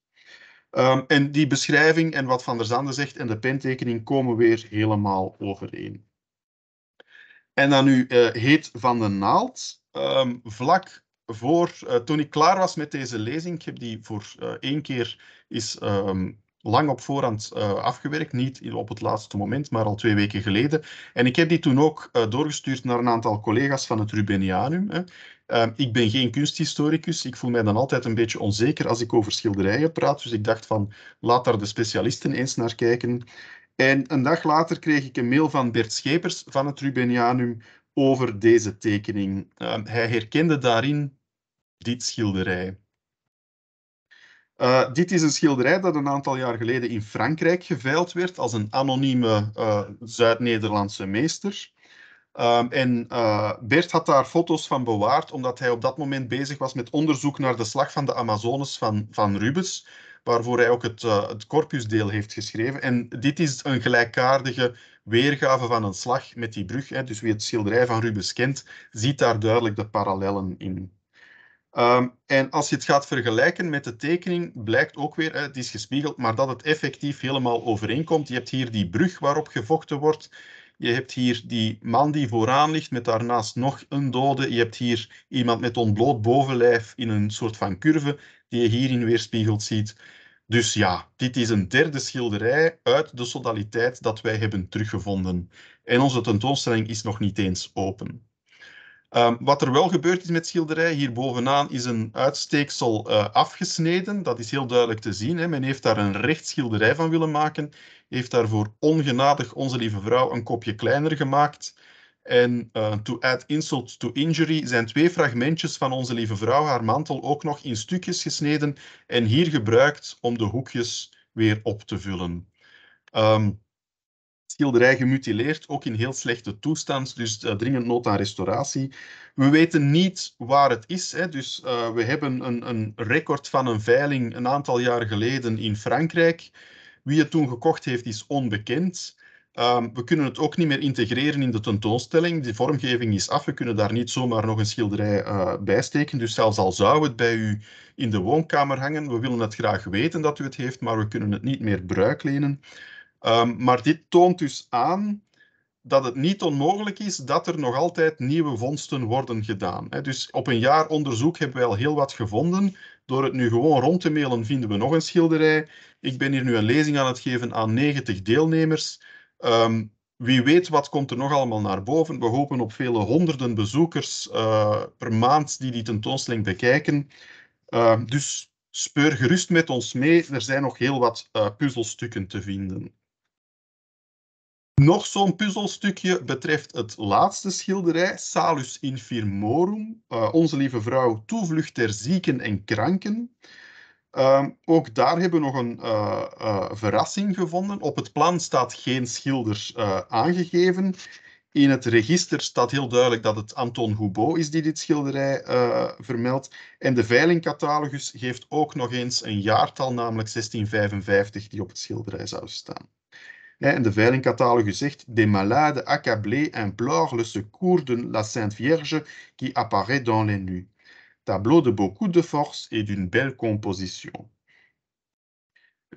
Ehm, en die beschrijving en wat Van der Zande zegt en de pentekening komen weer helemaal overeen. En dan nu eh, Heet van de Naald. Ehm, vlak voor, eh, toen ik klaar was met deze lezing, ik heb die voor eh, één keer is, ehm, lang op voorhand afgewerkt. Niet op het laatste moment, maar al twee weken geleden. En ik heb die toen ook doorgestuurd naar een aantal collega's van het Rubenianum. Hè. Ehm, ik ben geen kunsthistoricus. Ik voel mij dan altijd een beetje onzeker als ik over schilderijen praat. Dus ik dacht van, laat daar de specialisten eens naar kijken. En een dag later kreeg ik een mail van Bert Schepers van het Rubenianum over deze tekening. Ehm, hij herkende daarin dit schilderij. Eh, dit is een schilderij dat een aantal jaar geleden in Frankrijk geveild werd als een anonieme eh, Zuid-Nederlandse meester. Ehm, en uh, Bert had daar foto's van bewaard, omdat hij op dat moment bezig was met onderzoek naar de slag van de Amazones van, van Rubens, waarvoor hij ook het, eh, het corpusdeel heeft geschreven. En dit is een gelijkaardige weergave van een slag met die brug. Hè. Dus wie het schilderij van Rubens kent, ziet daar duidelijk de parallellen in. Ehm, en als je het gaat vergelijken met de tekening, blijkt ook weer, het is gespiegeld, maar dat het effectief helemaal overeenkomt. Je hebt hier die brug waarop gevochten wordt. Je hebt hier die man die vooraan ligt met daarnaast nog een dode. Je hebt hier iemand met ontbloot bovenlijf in een soort van curve die je hierin weerspiegeld ziet. Dus ja, dit is een derde schilderij uit de sodaliteit dat wij hebben teruggevonden. En onze tentoonstelling is nog niet eens open. Ehm, wat er wel gebeurd is met schilderij, hier bovenaan is een uitsteeksel eh, afgesneden. Dat is heel duidelijk te zien. Hè. Men heeft daar een recht schilderij van willen maken. Heeft daarvoor ongenadig Onze Lieve Vrouw een kopje kleiner gemaakt. En eh, To Add Insult to Injury zijn twee fragmentjes van Onze Lieve Vrouw, haar mantel, ook nog in stukjes gesneden en hier gebruikt om de hoekjes weer op te vullen. Um, schilderij gemutileerd, ook in heel slechte toestand, dus eh, dringend nood aan restauratie. We weten niet waar het is, hè, dus eh, we hebben een, een, record van een veiling een aantal jaar geleden in Frankrijk. Wie het toen gekocht heeft, is onbekend. Ehm, we kunnen het ook niet meer integreren in de tentoonstelling. De vormgeving is af, we kunnen daar niet zomaar nog een schilderij uh, bij steken. Dus zelfs al zou het bij u in de woonkamer hangen, we willen het graag weten dat u het heeft, maar we kunnen het niet meer bruiklenen. Ehm, maar dit toont dus aan dat het niet onmogelijk is dat er nog altijd nieuwe vondsten worden gedaan. Dus op een jaar onderzoek hebben wij al heel wat gevonden. Door het nu gewoon rond te mailen vinden we nog een schilderij. Ik ben hier nu een lezing aan het geven aan 90 deelnemers. Ehm, wie weet wat komt er nog allemaal naar boven. We hopen op vele honderden bezoekers eh, per maand die die tentoonstelling bekijken. Ehm, dus speur gerust met ons mee. Er zijn nog heel wat eh, puzzelstukken te vinden. Nog zo'n puzzelstukje betreft het laatste schilderij, Salus Infirmorum, eh, Onze Lieve Vrouw, Toevlucht der Zieken en Kranken. Ehm, ook daar hebben we nog een eh, eh, verrassing gevonden. Op het plan staat geen schilder aangegeven. In het register staat heel duidelijk dat het Anton Houbo is die dit schilderij vermeldt. En de veilingcatalogus geeft ook nog eens een jaartal, namelijk 1655, die op het schilderij zou staan. En de veilingcatalogus zegt Des malades accablés implorent le secours de la Sainte Vierge qui apparaît dans les nues. Tableau de beaucoup de force et d'une belle composition.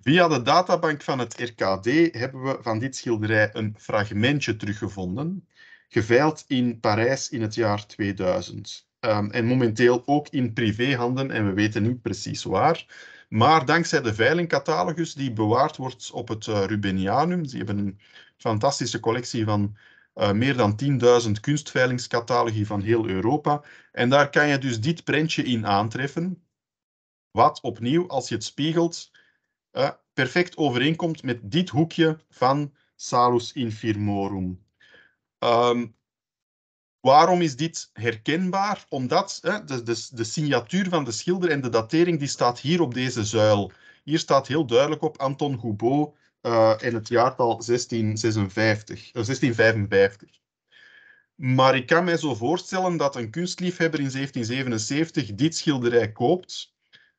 Via de databank van het RKD hebben we van dit schilderij een fragmentje teruggevonden, geveild in Parijs in het jaar 2000. Ehm, en momenteel ook in privéhanden en we weten niet precies waar. Maar dankzij de veilingcatalogus die bewaard wordt op het eh, Rubenianum, ze hebben een fantastische collectie van eh, meer dan 10.000 kunstveilingscatalogi van heel Europa. En daar kan je dus dit prentje in aantreffen, wat opnieuw, als je het spiegelt, eh, perfect overeenkomt met dit hoekje van Salus infirmorum. Firmorum. Ehm, Waarom is dit herkenbaar? Omdat hè, de, de, de signatuur van de schilder en de datering die staat hier op deze zuil. Hier staat heel duidelijk op Anton Goubot uh, eh, en het jaartal 1656, 1655. Eh, maar ik kan mij zo voorstellen dat een kunstliefhebber in 1777 dit schilderij koopt,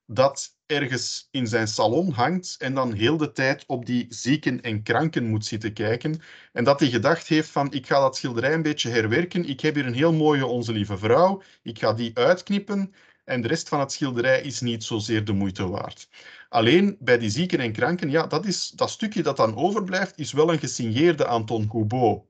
dat ergens in zijn salon hangt en dan heel de tijd op die zieken en kranken moet zitten kijken. En dat hij gedacht heeft van, ik ga dat schilderij een beetje herwerken. Ik heb hier een heel mooie Onze Lieve Vrouw. Ik ga die uitknippen en de rest van het schilderij is niet zozeer de moeite waard. Alleen bij die zieken en kranken, ja, dat, is, dat stukje dat dan overblijft, is wel een gesigneerde Anton Goubot.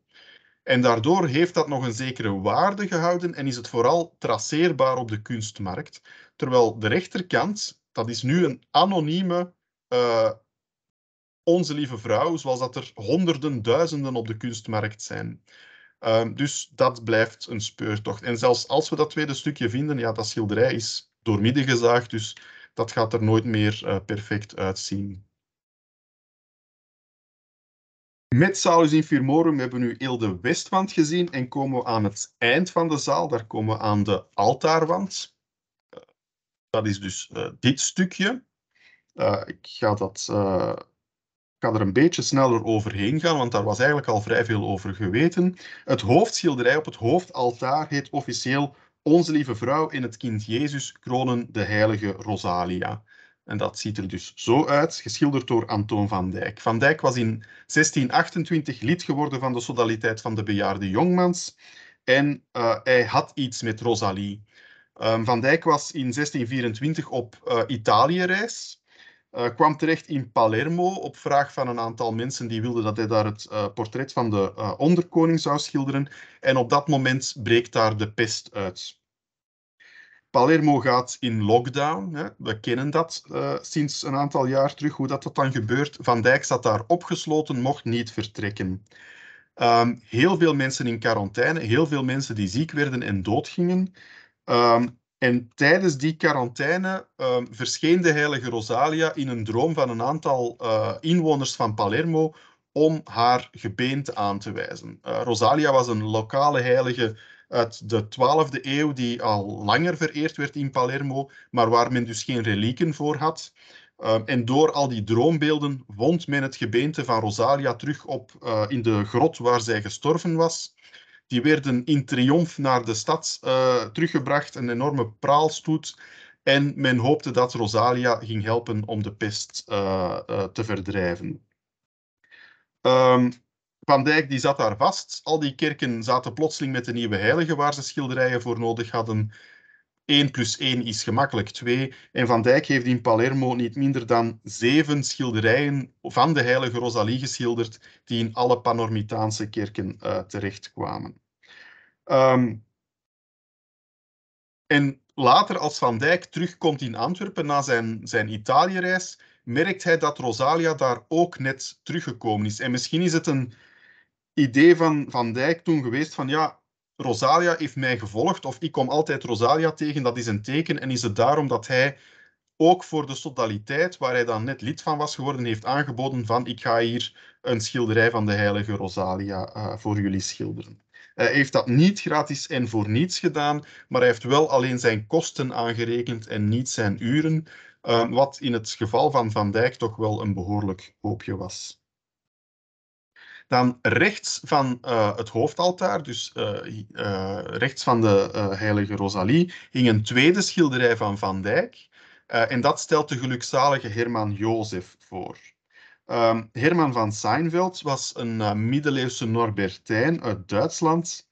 En daardoor heeft dat nog een zekere waarde gehouden en is het vooral traceerbaar op de kunstmarkt. Terwijl de rechterkant, dat is nu een anonieme eh, Onze Lieve Vrouw, zoals dat er honderden, duizenden op de kunstmarkt zijn. Ehm, dus dat blijft een speurtocht. En zelfs als we dat tweede stukje vinden, ja, dat schilderij is doormidden gezaagd, dus dat gaat er nooit meer eh, perfect uitzien. Met Salus in Firmorum hebben we nu heel de westwand gezien en komen we aan het eind van de zaal. Daar komen we aan de altaarwand. Dat is dus eh, dit stukje. Eh, ik ga, dat, eh, ga er een beetje sneller overheen gaan, want daar was eigenlijk al vrij veel over geweten. Het hoofdschilderij op het hoofdaltaar heet officieel Onze Lieve Vrouw en het Kind Jezus kronen de heilige Rosalia. En dat ziet er dus zo uit, geschilderd door Antoon van Dijk. Van Dijk was in 1628 lid geworden van de sodaliteit van de bejaarde jongmans. En hij had iets met Rosalie. Ehm, van Dijk was in 1624 op uh, Italië-reis. Uh, kwam terecht in Palermo op vraag van een aantal mensen die wilden dat hij daar het eh, portret van de onderkoning zou schilderen. En op dat moment breekt daar de pest uit. Palermo gaat in lockdown. Hè. We kennen dat sinds een aantal jaar terug, hoe dat, dat dan gebeurt. Van Dijk zat daar opgesloten, mocht niet vertrekken. Ehm, heel veel mensen in quarantaine, heel veel mensen die ziek werden en doodgingen. Ehm, en tijdens die quarantaine ehm, verscheen de heilige Rosalia in een droom van een aantal eh, inwoners van Palermo om haar gebeente aan te wijzen. Eh, Rosalia was een lokale heilige uit de 12e eeuw die al langer vereerd werd in Palermo, maar waar men dus geen relieken voor had. Ehm, en door al die droombeelden wond men het gebeente van Rosalia terug op eh, in de grot waar zij gestorven was. Die werden in triomf naar de stad eh, teruggebracht, een enorme praalstoet. En men hoopte dat Rosalia ging helpen om de pest eh, eh, te verdrijven. Ehm, van Dijk die zat daar vast. Al die kerken zaten plotseling met de nieuwe heiligen waar ze schilderijen voor nodig hadden. 1 plus 1 is gemakkelijk 2. En Van Dijk heeft in Palermo niet minder dan zeven schilderijen van de heilige Rosalie geschilderd, die in alle Panormitaanse kerken uh, eh, terechtkwamen. Ehm, en later, als Van Dijk terugkomt in Antwerpen na zijn, zijn Italië-reis, merkt hij dat Rosalia daar ook net teruggekomen is. En misschien is het een idee van Van Dijk toen geweest van ja, Rosalia heeft mij gevolgd of ik kom altijd Rosalia tegen, dat is een teken en is het daarom dat hij ook voor de sodaliteit, waar hij dan net lid van was geworden, heeft aangeboden van ik ga hier een schilderij van de heilige Rosalia eh, voor jullie schilderen. Hij heeft dat niet gratis en voor niets gedaan, maar hij heeft wel alleen zijn kosten aangerekend en niet zijn uren, eh, wat in het geval van Van Dijk toch wel een behoorlijk hoopje was. Dan rechts van eh, het hoofdaltaar, dus eh, eh, rechts van de heilige Rosalie, hing een tweede schilderij van Van Dijk. en dat stelt de gelukzalige Herman Jozef voor. Ehm, Herman van Seinfeld was een middeleeuwse Norbertijn uit Duitsland.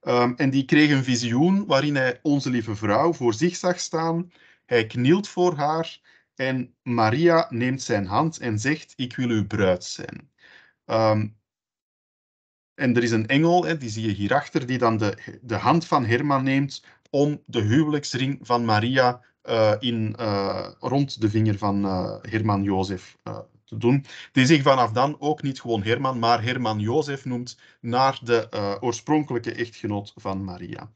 Ehm, en die kreeg een visioen waarin hij Onze Lieve Vrouw voor zich zag staan. Hij knielt voor haar en Maria neemt zijn hand en zegt: Ik wil uw bruid zijn. Um, en er is een engel, hè, die zie je hierachter, die dan de, de hand van Herman neemt om de huwelijksring van Maria eh, in, eh, rond de vinger van eh, Herman Jozef te doen. Die zich vanaf dan ook niet gewoon Herman, maar Herman Jozef noemt naar de oorspronkelijke echtgenoot van Maria.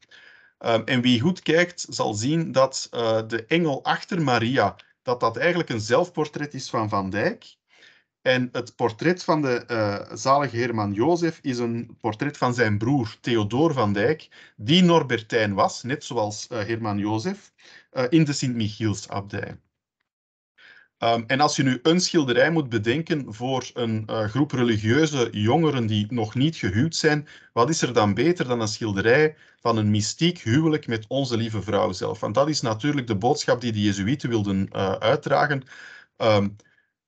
Ehm, en wie goed kijkt, zal zien dat de engel achter Maria, dat dat eigenlijk een zelfportret is van Van Dijk. En het portret van de eh, zalige Herman Jozef is een portret van zijn broer Theodor van Dijk, die Norbertijn was, net zoals eh, Herman Jozef, eh, in de Sint-Michielsabdij. Um, ehm, en als je nu een schilderij moet bedenken voor een groep religieuze jongeren die nog niet gehuwd zijn, wat is er dan beter dan een schilderij van een mystiek huwelijk met onze lieve vrouw zelf? Want dat is natuurlijk de boodschap die de Jezuïeten wilden uitdragen. Ehm,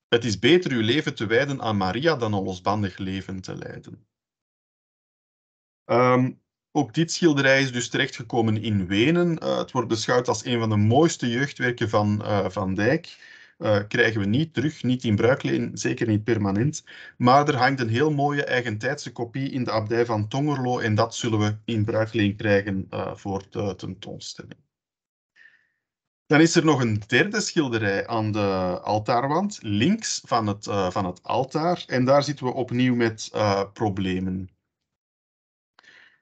het is beter uw leven te wijden aan Maria dan een losbandig leven te leiden. Ehm, ook dit schilderij is dus terechtgekomen in Wenen. Eh, het wordt beschouwd als een van de mooiste jeugdwerken van eh, Van Dijk. Uh, krijgen we niet terug, niet in bruikleen, zeker niet permanent. Maar er hangt een heel mooie eigentijdse kopie in de abdij van Tongerlo en dat zullen we in bruikleen krijgen voor de tentoonstelling. Dan is er nog een derde schilderij aan de altaarwand, links van het, eh, van het altaar. En daar zitten we opnieuw met eh, problemen.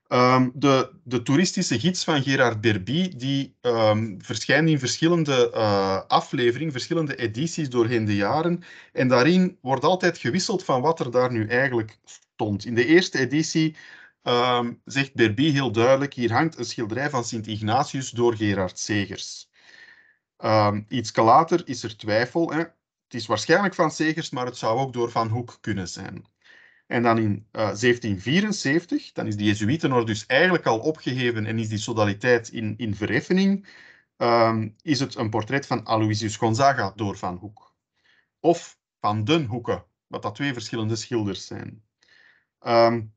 Ehm, de, de toeristische gids van Gerard Derby die, ehm, verschijnt in verschillende uh, afleveringen, verschillende edities doorheen de jaren. En daarin wordt altijd gewisseld van wat er daar nu eigenlijk stond. In de eerste editie ehm, zegt Derby heel duidelijk, hier hangt een schilderij van Sint Ignatius door Gerard Segers. Ehm, iets later is er twijfel. Hè. Het is waarschijnlijk van Segers, maar het zou ook door Van Hoek kunnen zijn. En dan in 1774, eh, dan is die Jezuïtenorde dus eigenlijk al opgeheven en is die sodaliteit in, in ehm, is het een portret van Aloysius Gonzaga door Van Hoek. Of van Den Hoeken, wat dat twee verschillende schilders zijn. Um,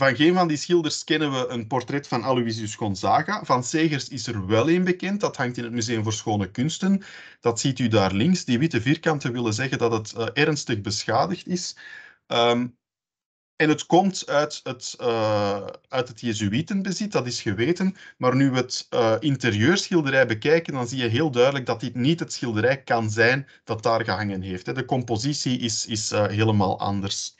van geen van die schilders kennen we een portret van Aloysius Gonzaga. Van Segers is er wel een bekend. Dat hangt in het Museum voor Schone Kunsten. Dat ziet u daar links. Die witte vierkanten willen zeggen dat het eh, ernstig beschadigd is. Ehm, en het komt uit het, uh, uit het dat is geweten. Maar nu we het uh, interieurschilderij bekijken, dan zie je heel duidelijk dat dit niet het schilderij kan zijn dat daar gehangen heeft. De compositie is, is helemaal anders.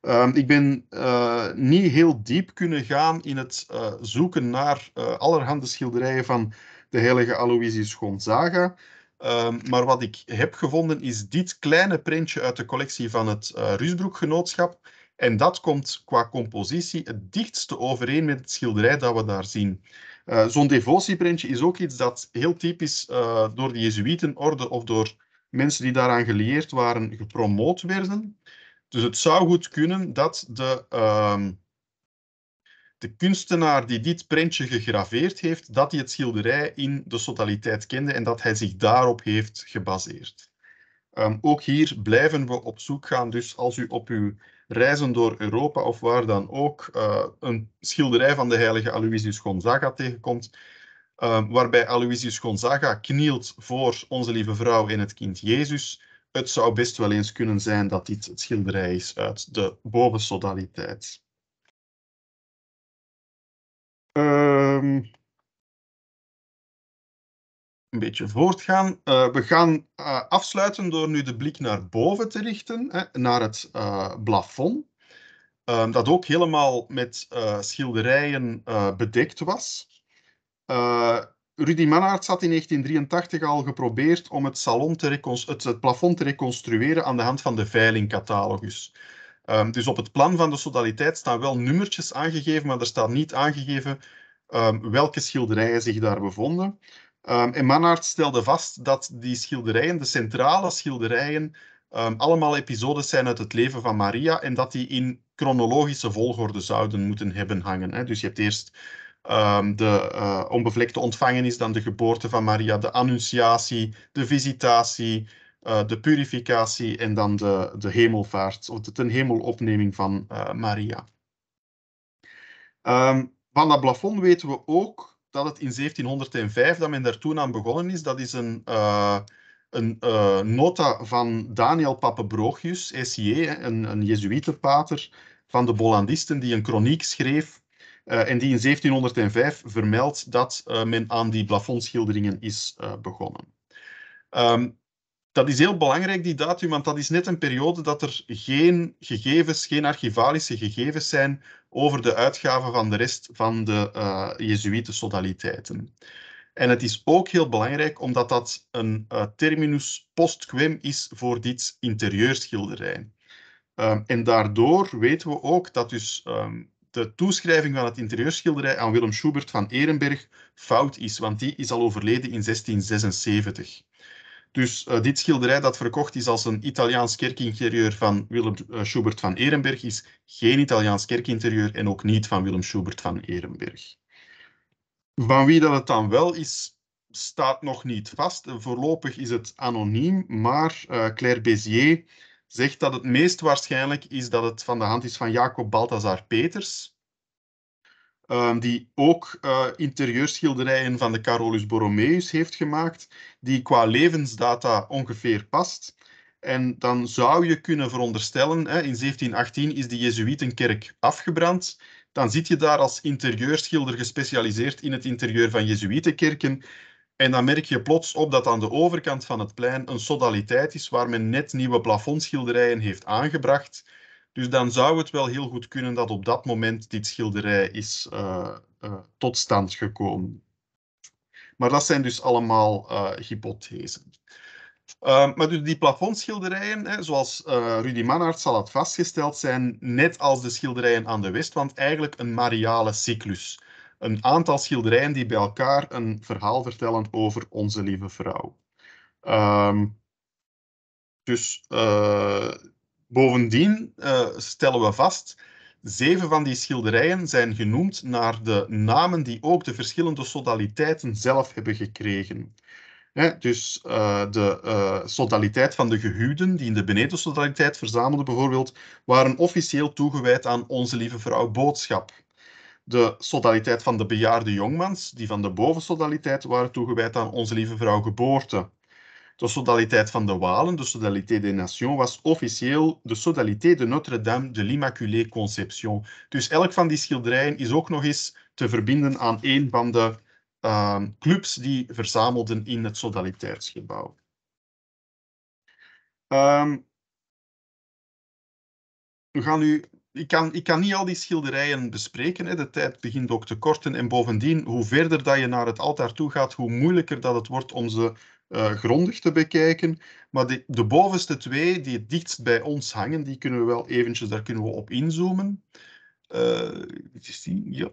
Ehm, ik ben eh, niet heel diep kunnen gaan in het eh, zoeken naar eh, allerhande schilderijen van de heilige Aloysius Gonzaga. Ehm, maar wat ik heb gevonden is dit kleine printje uit de collectie van het Rusbroek Genootschap. En dat komt qua compositie het dichtste overeen met het schilderij dat we daar zien. Zo'n devotieprintje is ook iets dat heel typisch door de Jezuïtenorde of door mensen die daaraan geleerd waren gepromoot werden. Dus het zou goed kunnen dat de, ehm, de kunstenaar die dit prentje gegraveerd heeft, dat hij het schilderij in de totaliteit kende en dat hij zich daarop heeft gebaseerd. Ehm, ook hier blijven we op zoek gaan, dus als u op uw reizen door Europa of waar dan ook eh, een schilderij van de heilige Aloysius Gonzaga tegenkomt, ehm, waarbij Aloysius Gonzaga knielt voor Onze Lieve Vrouw en het Kind Jezus, het zou best wel eens kunnen zijn dat dit het schilderij is uit de bovensodaliteit. Ehm, een beetje voortgaan. Eh, we gaan eh, afsluiten door nu de blik naar boven te richten, hè, naar het uh, plafond. Ehm, dat ook helemaal met schilderijen bedekt was. Rudy Mannaert had in 1983 al geprobeerd om het, salon te het, plafond te reconstrueren aan de hand van de veilingcatalogus. Ehm, dus op het plan van de sodaliteit staan wel nummertjes aangegeven, maar er staat niet aangegeven ehm, welke schilderijen zich daar bevonden. Ehm, en Mannaert stelde vast dat die schilderijen, de centrale schilderijen, allemaal episodes zijn uit het leven van Maria en dat die in chronologische volgorde zouden moeten hebben hangen. Hè. Dus je hebt eerst Ehm, de uh, onbevlekte ontvangenis, dan de geboorte van Maria, de annunciatie, de visitatie, eh, de purificatie en dan de, de hemelvaart, of de ten hemelopneming van eh, Maria. Ehm, van dat plafond weten we ook dat het in 1705, dat men daar toen aan begonnen is, dat is een, een nota van Daniel Papebrochius, SIE, een, een Jezuïetenpater van de Bollandisten, die een kroniek schreef eh, en die in 1705 vermeldt dat eh, men aan die plafondschilderingen is eh, begonnen. Ehm, dat is heel belangrijk, die datum, want dat is net een periode dat er geen gegevens, geen archivalische gegevens zijn over de uitgaven van de rest van de uh, Jezuïte-sodaliteiten. En het is ook heel belangrijk omdat dat een terminus post quem is voor dit interieurschilderij. Ehm, en daardoor weten we ook dat dus ehm, de toeschrijving van het interieurschilderij aan Willem Schubert van Ehrenberg fout is, want die is al overleden in 1676. Dus eh, dit schilderij dat verkocht is als een Italiaans kerkinterieur van Willem eh, Schubert van Erenberg is geen Italiaans kerkinterieur en ook niet van Willem Schubert van Erenberg. Van wie dat het dan wel is, staat nog niet vast. Voorlopig is het anoniem, maar eh, Claire Bézier zegt dat het meest waarschijnlijk is dat het van de hand is van Jacob Balthazar Peters, ehm, die ook eh, interieurschilderijen van de Carolus Borromeus heeft gemaakt, die qua levensdata ongeveer past. En dan zou je kunnen veronderstellen, hè, in 1718 is de Jesuitenkerk afgebrand, dan zit je daar als interieurschilder gespecialiseerd in het interieur van Jesuitenkerken. En dan merk je plots op dat aan de overkant van het plein een sodaliteit is waar men net nieuwe plafondschilderijen heeft aangebracht. Dus dan zou het wel heel goed kunnen dat op dat moment dit schilderij is eh, eh, tot stand gekomen. Maar dat zijn dus allemaal uh, hypothesen. Ehm, maar dus die plafondschilderijen, hè, zoals Rudy Mannaert zal het vastgesteld zijn, net als de schilderijen aan de west, want eigenlijk een mariale cyclus een aantal schilderijen die bij elkaar een verhaal vertellen over onze lieve vrouw. Ehm, dus eh, bovendien eh, stellen we vast, zeven van die schilderijen zijn genoemd naar de namen die ook de verschillende sodaliteiten zelf hebben gekregen. dus eh, de uh, sodaliteit van de gehuwden, die in de beneden verzamelden bijvoorbeeld, waren officieel toegewijd aan Onze Lieve Vrouw Boodschap de sodaliteit van de bejaarde jongmans, die van de bovensodaliteit waren toegewijd aan onze lieve vrouw geboorte. De sodaliteit van de Walen, de Sodalité des Nations, was officieel de Sodalité de Notre-Dame de l'Immaculée Conception. Dus elk van die schilderijen is ook nog eens te verbinden aan een van de clubs die verzamelden in het Sodaliteitsgebouw. Ehm, we gaan nu ik kan, ik kan niet al die schilderijen bespreken. Hè. De tijd begint ook te korten. En bovendien, hoe verder dat je naar het altaar toe gaat, hoe moeilijker dat het wordt om ze eh, grondig te bekijken. Maar de, de, bovenste twee, die het dichtst bij ons hangen, die kunnen we wel eventjes, daar kunnen we op inzoomen. Uh, eh, die, ja.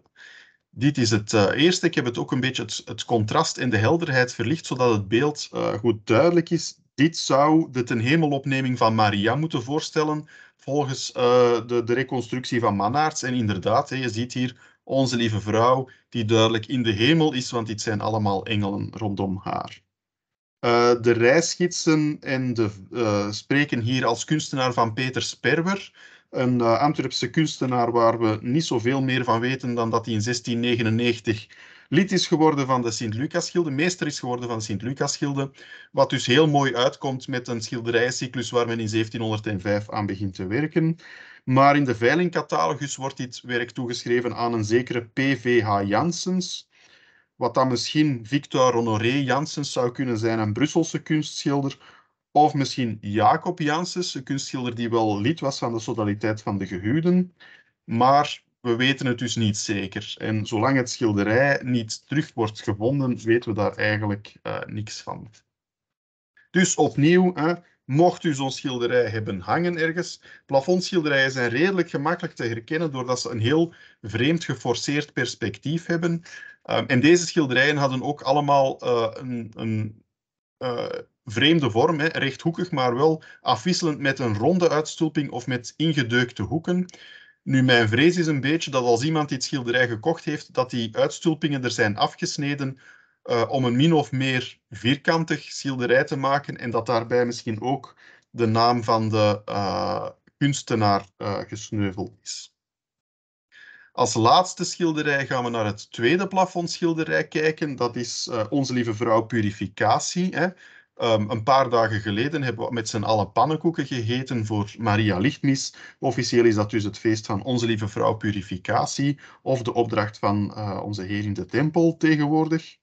Dit is het eh, eerste. Ik heb het ook een beetje het, het, contrast en de helderheid verlicht, zodat het beeld goed duidelijk is. Dit zou de ten hemelopneming van Maria moeten voorstellen, volgens eh, de, de, reconstructie van Manaerts En inderdaad, je ziet hier onze lieve vrouw, die duidelijk in de hemel is, want dit zijn allemaal engelen rondom haar. Eh, de reisgidsen en de, eh, spreken hier als kunstenaar van Peter Sperwer, een Antwerpse kunstenaar waar we niet zoveel meer van weten dan dat hij in 1699 Lid is geworden van de Sint-Lucas-schilde, meester is geworden van de Sint-Lucas-schilde, wat dus heel mooi uitkomt met een schilderijcyclus waar men in 1705 aan begint te werken. Maar in de veilingcatalogus wordt dit werk toegeschreven aan een zekere P.V.H. Janssens, wat dan misschien Victor Honoré Janssens zou kunnen zijn, een Brusselse kunstschilder, of misschien Jacob Janssens, een kunstschilder die wel lid was van de Sodaliteit van de Gehuwden, maar we weten het dus niet zeker. En zolang het schilderij niet terug wordt gevonden, weten we daar eigenlijk eh, niks van. Dus opnieuw, hè, mocht u zo'n schilderij hebben hangen ergens, plafondschilderijen zijn redelijk gemakkelijk te herkennen doordat ze een heel vreemd geforceerd perspectief hebben. Ehm, en deze schilderijen hadden ook allemaal eh, een, een eh, vreemde vorm, hè, rechthoekig, maar wel afwisselend met een ronde uitstulping of met ingedeukte hoeken. Nu, mijn vrees is een beetje dat als iemand dit schilderij gekocht heeft, dat die uitstulpingen er zijn afgesneden eh, om een min of meer vierkantig schilderij te maken en dat daarbij misschien ook de naam van de eh, kunstenaar uh, gesneuveld is. Als laatste schilderij gaan we naar het tweede plafondschilderij kijken. Dat is Onze Lieve Vrouw Purificatie. Hè. Ehm, een paar dagen geleden hebben we met z'n allen pannenkoeken gegeten voor Maria Lichtmis. Officieel is dat dus het feest van Onze Lieve Vrouw Purificatie of de opdracht van eh, Onze Heer in de Tempel tegenwoordig.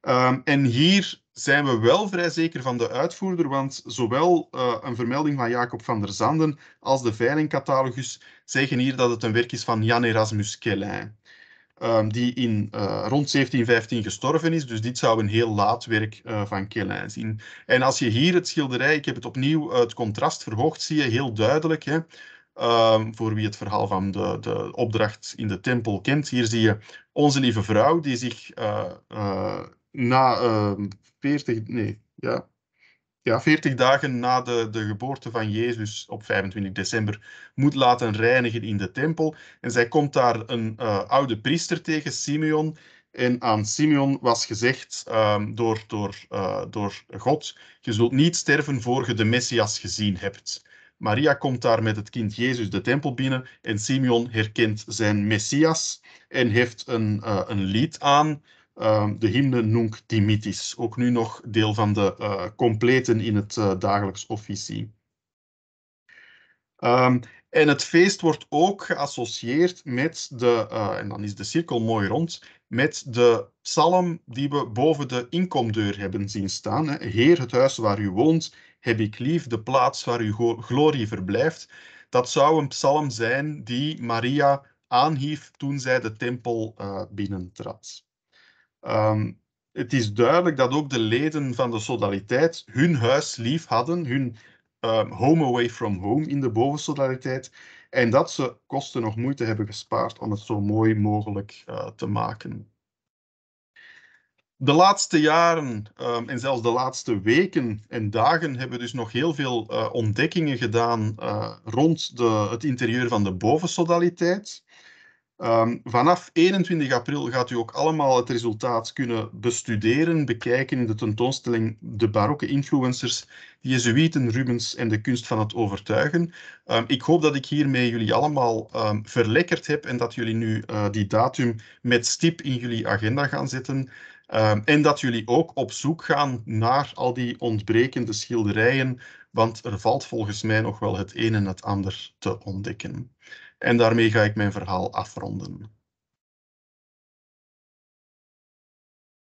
Ehm, en hier zijn we wel vrij zeker van de uitvoerder, want zowel eh, een vermelding van Jacob van der Zanden als de veilingcatalogus zeggen hier dat het een werk is van Jan Erasmus Kellijn. Ehm, die in eh, rond 1715 gestorven is. Dus dit zou een heel laat werk eh, van Kelijn zien. En als je hier het schilderij, ik heb het opnieuw, eh, het contrast verhoogd, zie je heel duidelijk. Hè, ehm, voor wie het verhaal van de, de opdracht in de tempel kent. Hier zie je Onze Lieve Vrouw, die zich na 40, ehm, nee, ja, ja, 40 dagen na de, de geboorte van Jezus op 25 december moet laten reinigen in de tempel. En zij komt daar een eh, oude priester tegen, Simeon. En aan Simeon was gezegd ehm, door, door, eh, door God: Je zult niet sterven voor je de Messias gezien hebt. Maria komt daar met het kind Jezus de tempel binnen en Simeon herkent zijn Messias en heeft een, eh, een lied aan Ehm, de hymne Nunc Dimittis, ook nu nog deel van de uh, completen in het eh, dagelijks officie. Ehm, en het feest wordt ook geassocieerd met de, eh, en dan is de cirkel mooi rond, met de psalm die we boven de inkomdeur hebben zien staan. Hè. Heer, het huis waar u woont, heb ik lief, de plaats waar uw glorie verblijft. Dat zou een psalm zijn die Maria aanhief toen zij de tempel binnentrad. Ehm, het is duidelijk dat ook de leden van de solidariteit hun huis lief hadden, hun ehm, home away from home in de bovensolidariteit, en dat ze kosten nog moeite hebben gespaard om het zo mooi mogelijk eh, te maken. De laatste jaren ehm, en zelfs de laatste weken en dagen hebben we dus nog heel veel eh, ontdekkingen gedaan eh, rond de, het interieur van de bovensodaliteit. Ehm, vanaf 21 april gaat u ook allemaal het resultaat kunnen bestuderen, bekijken in de tentoonstelling De Barokke Influencers, Jezuïten, Rubens en de kunst van het overtuigen. Ehm, ik hoop dat ik hiermee jullie allemaal ehm, verlekkerd heb en dat jullie nu eh, die datum met stip in jullie agenda gaan zetten. en dat jullie ook op zoek gaan naar al die ontbrekende schilderijen, want er valt volgens mij nog wel het een en het ander te ontdekken. En daarmee ga ik mijn verhaal afronden.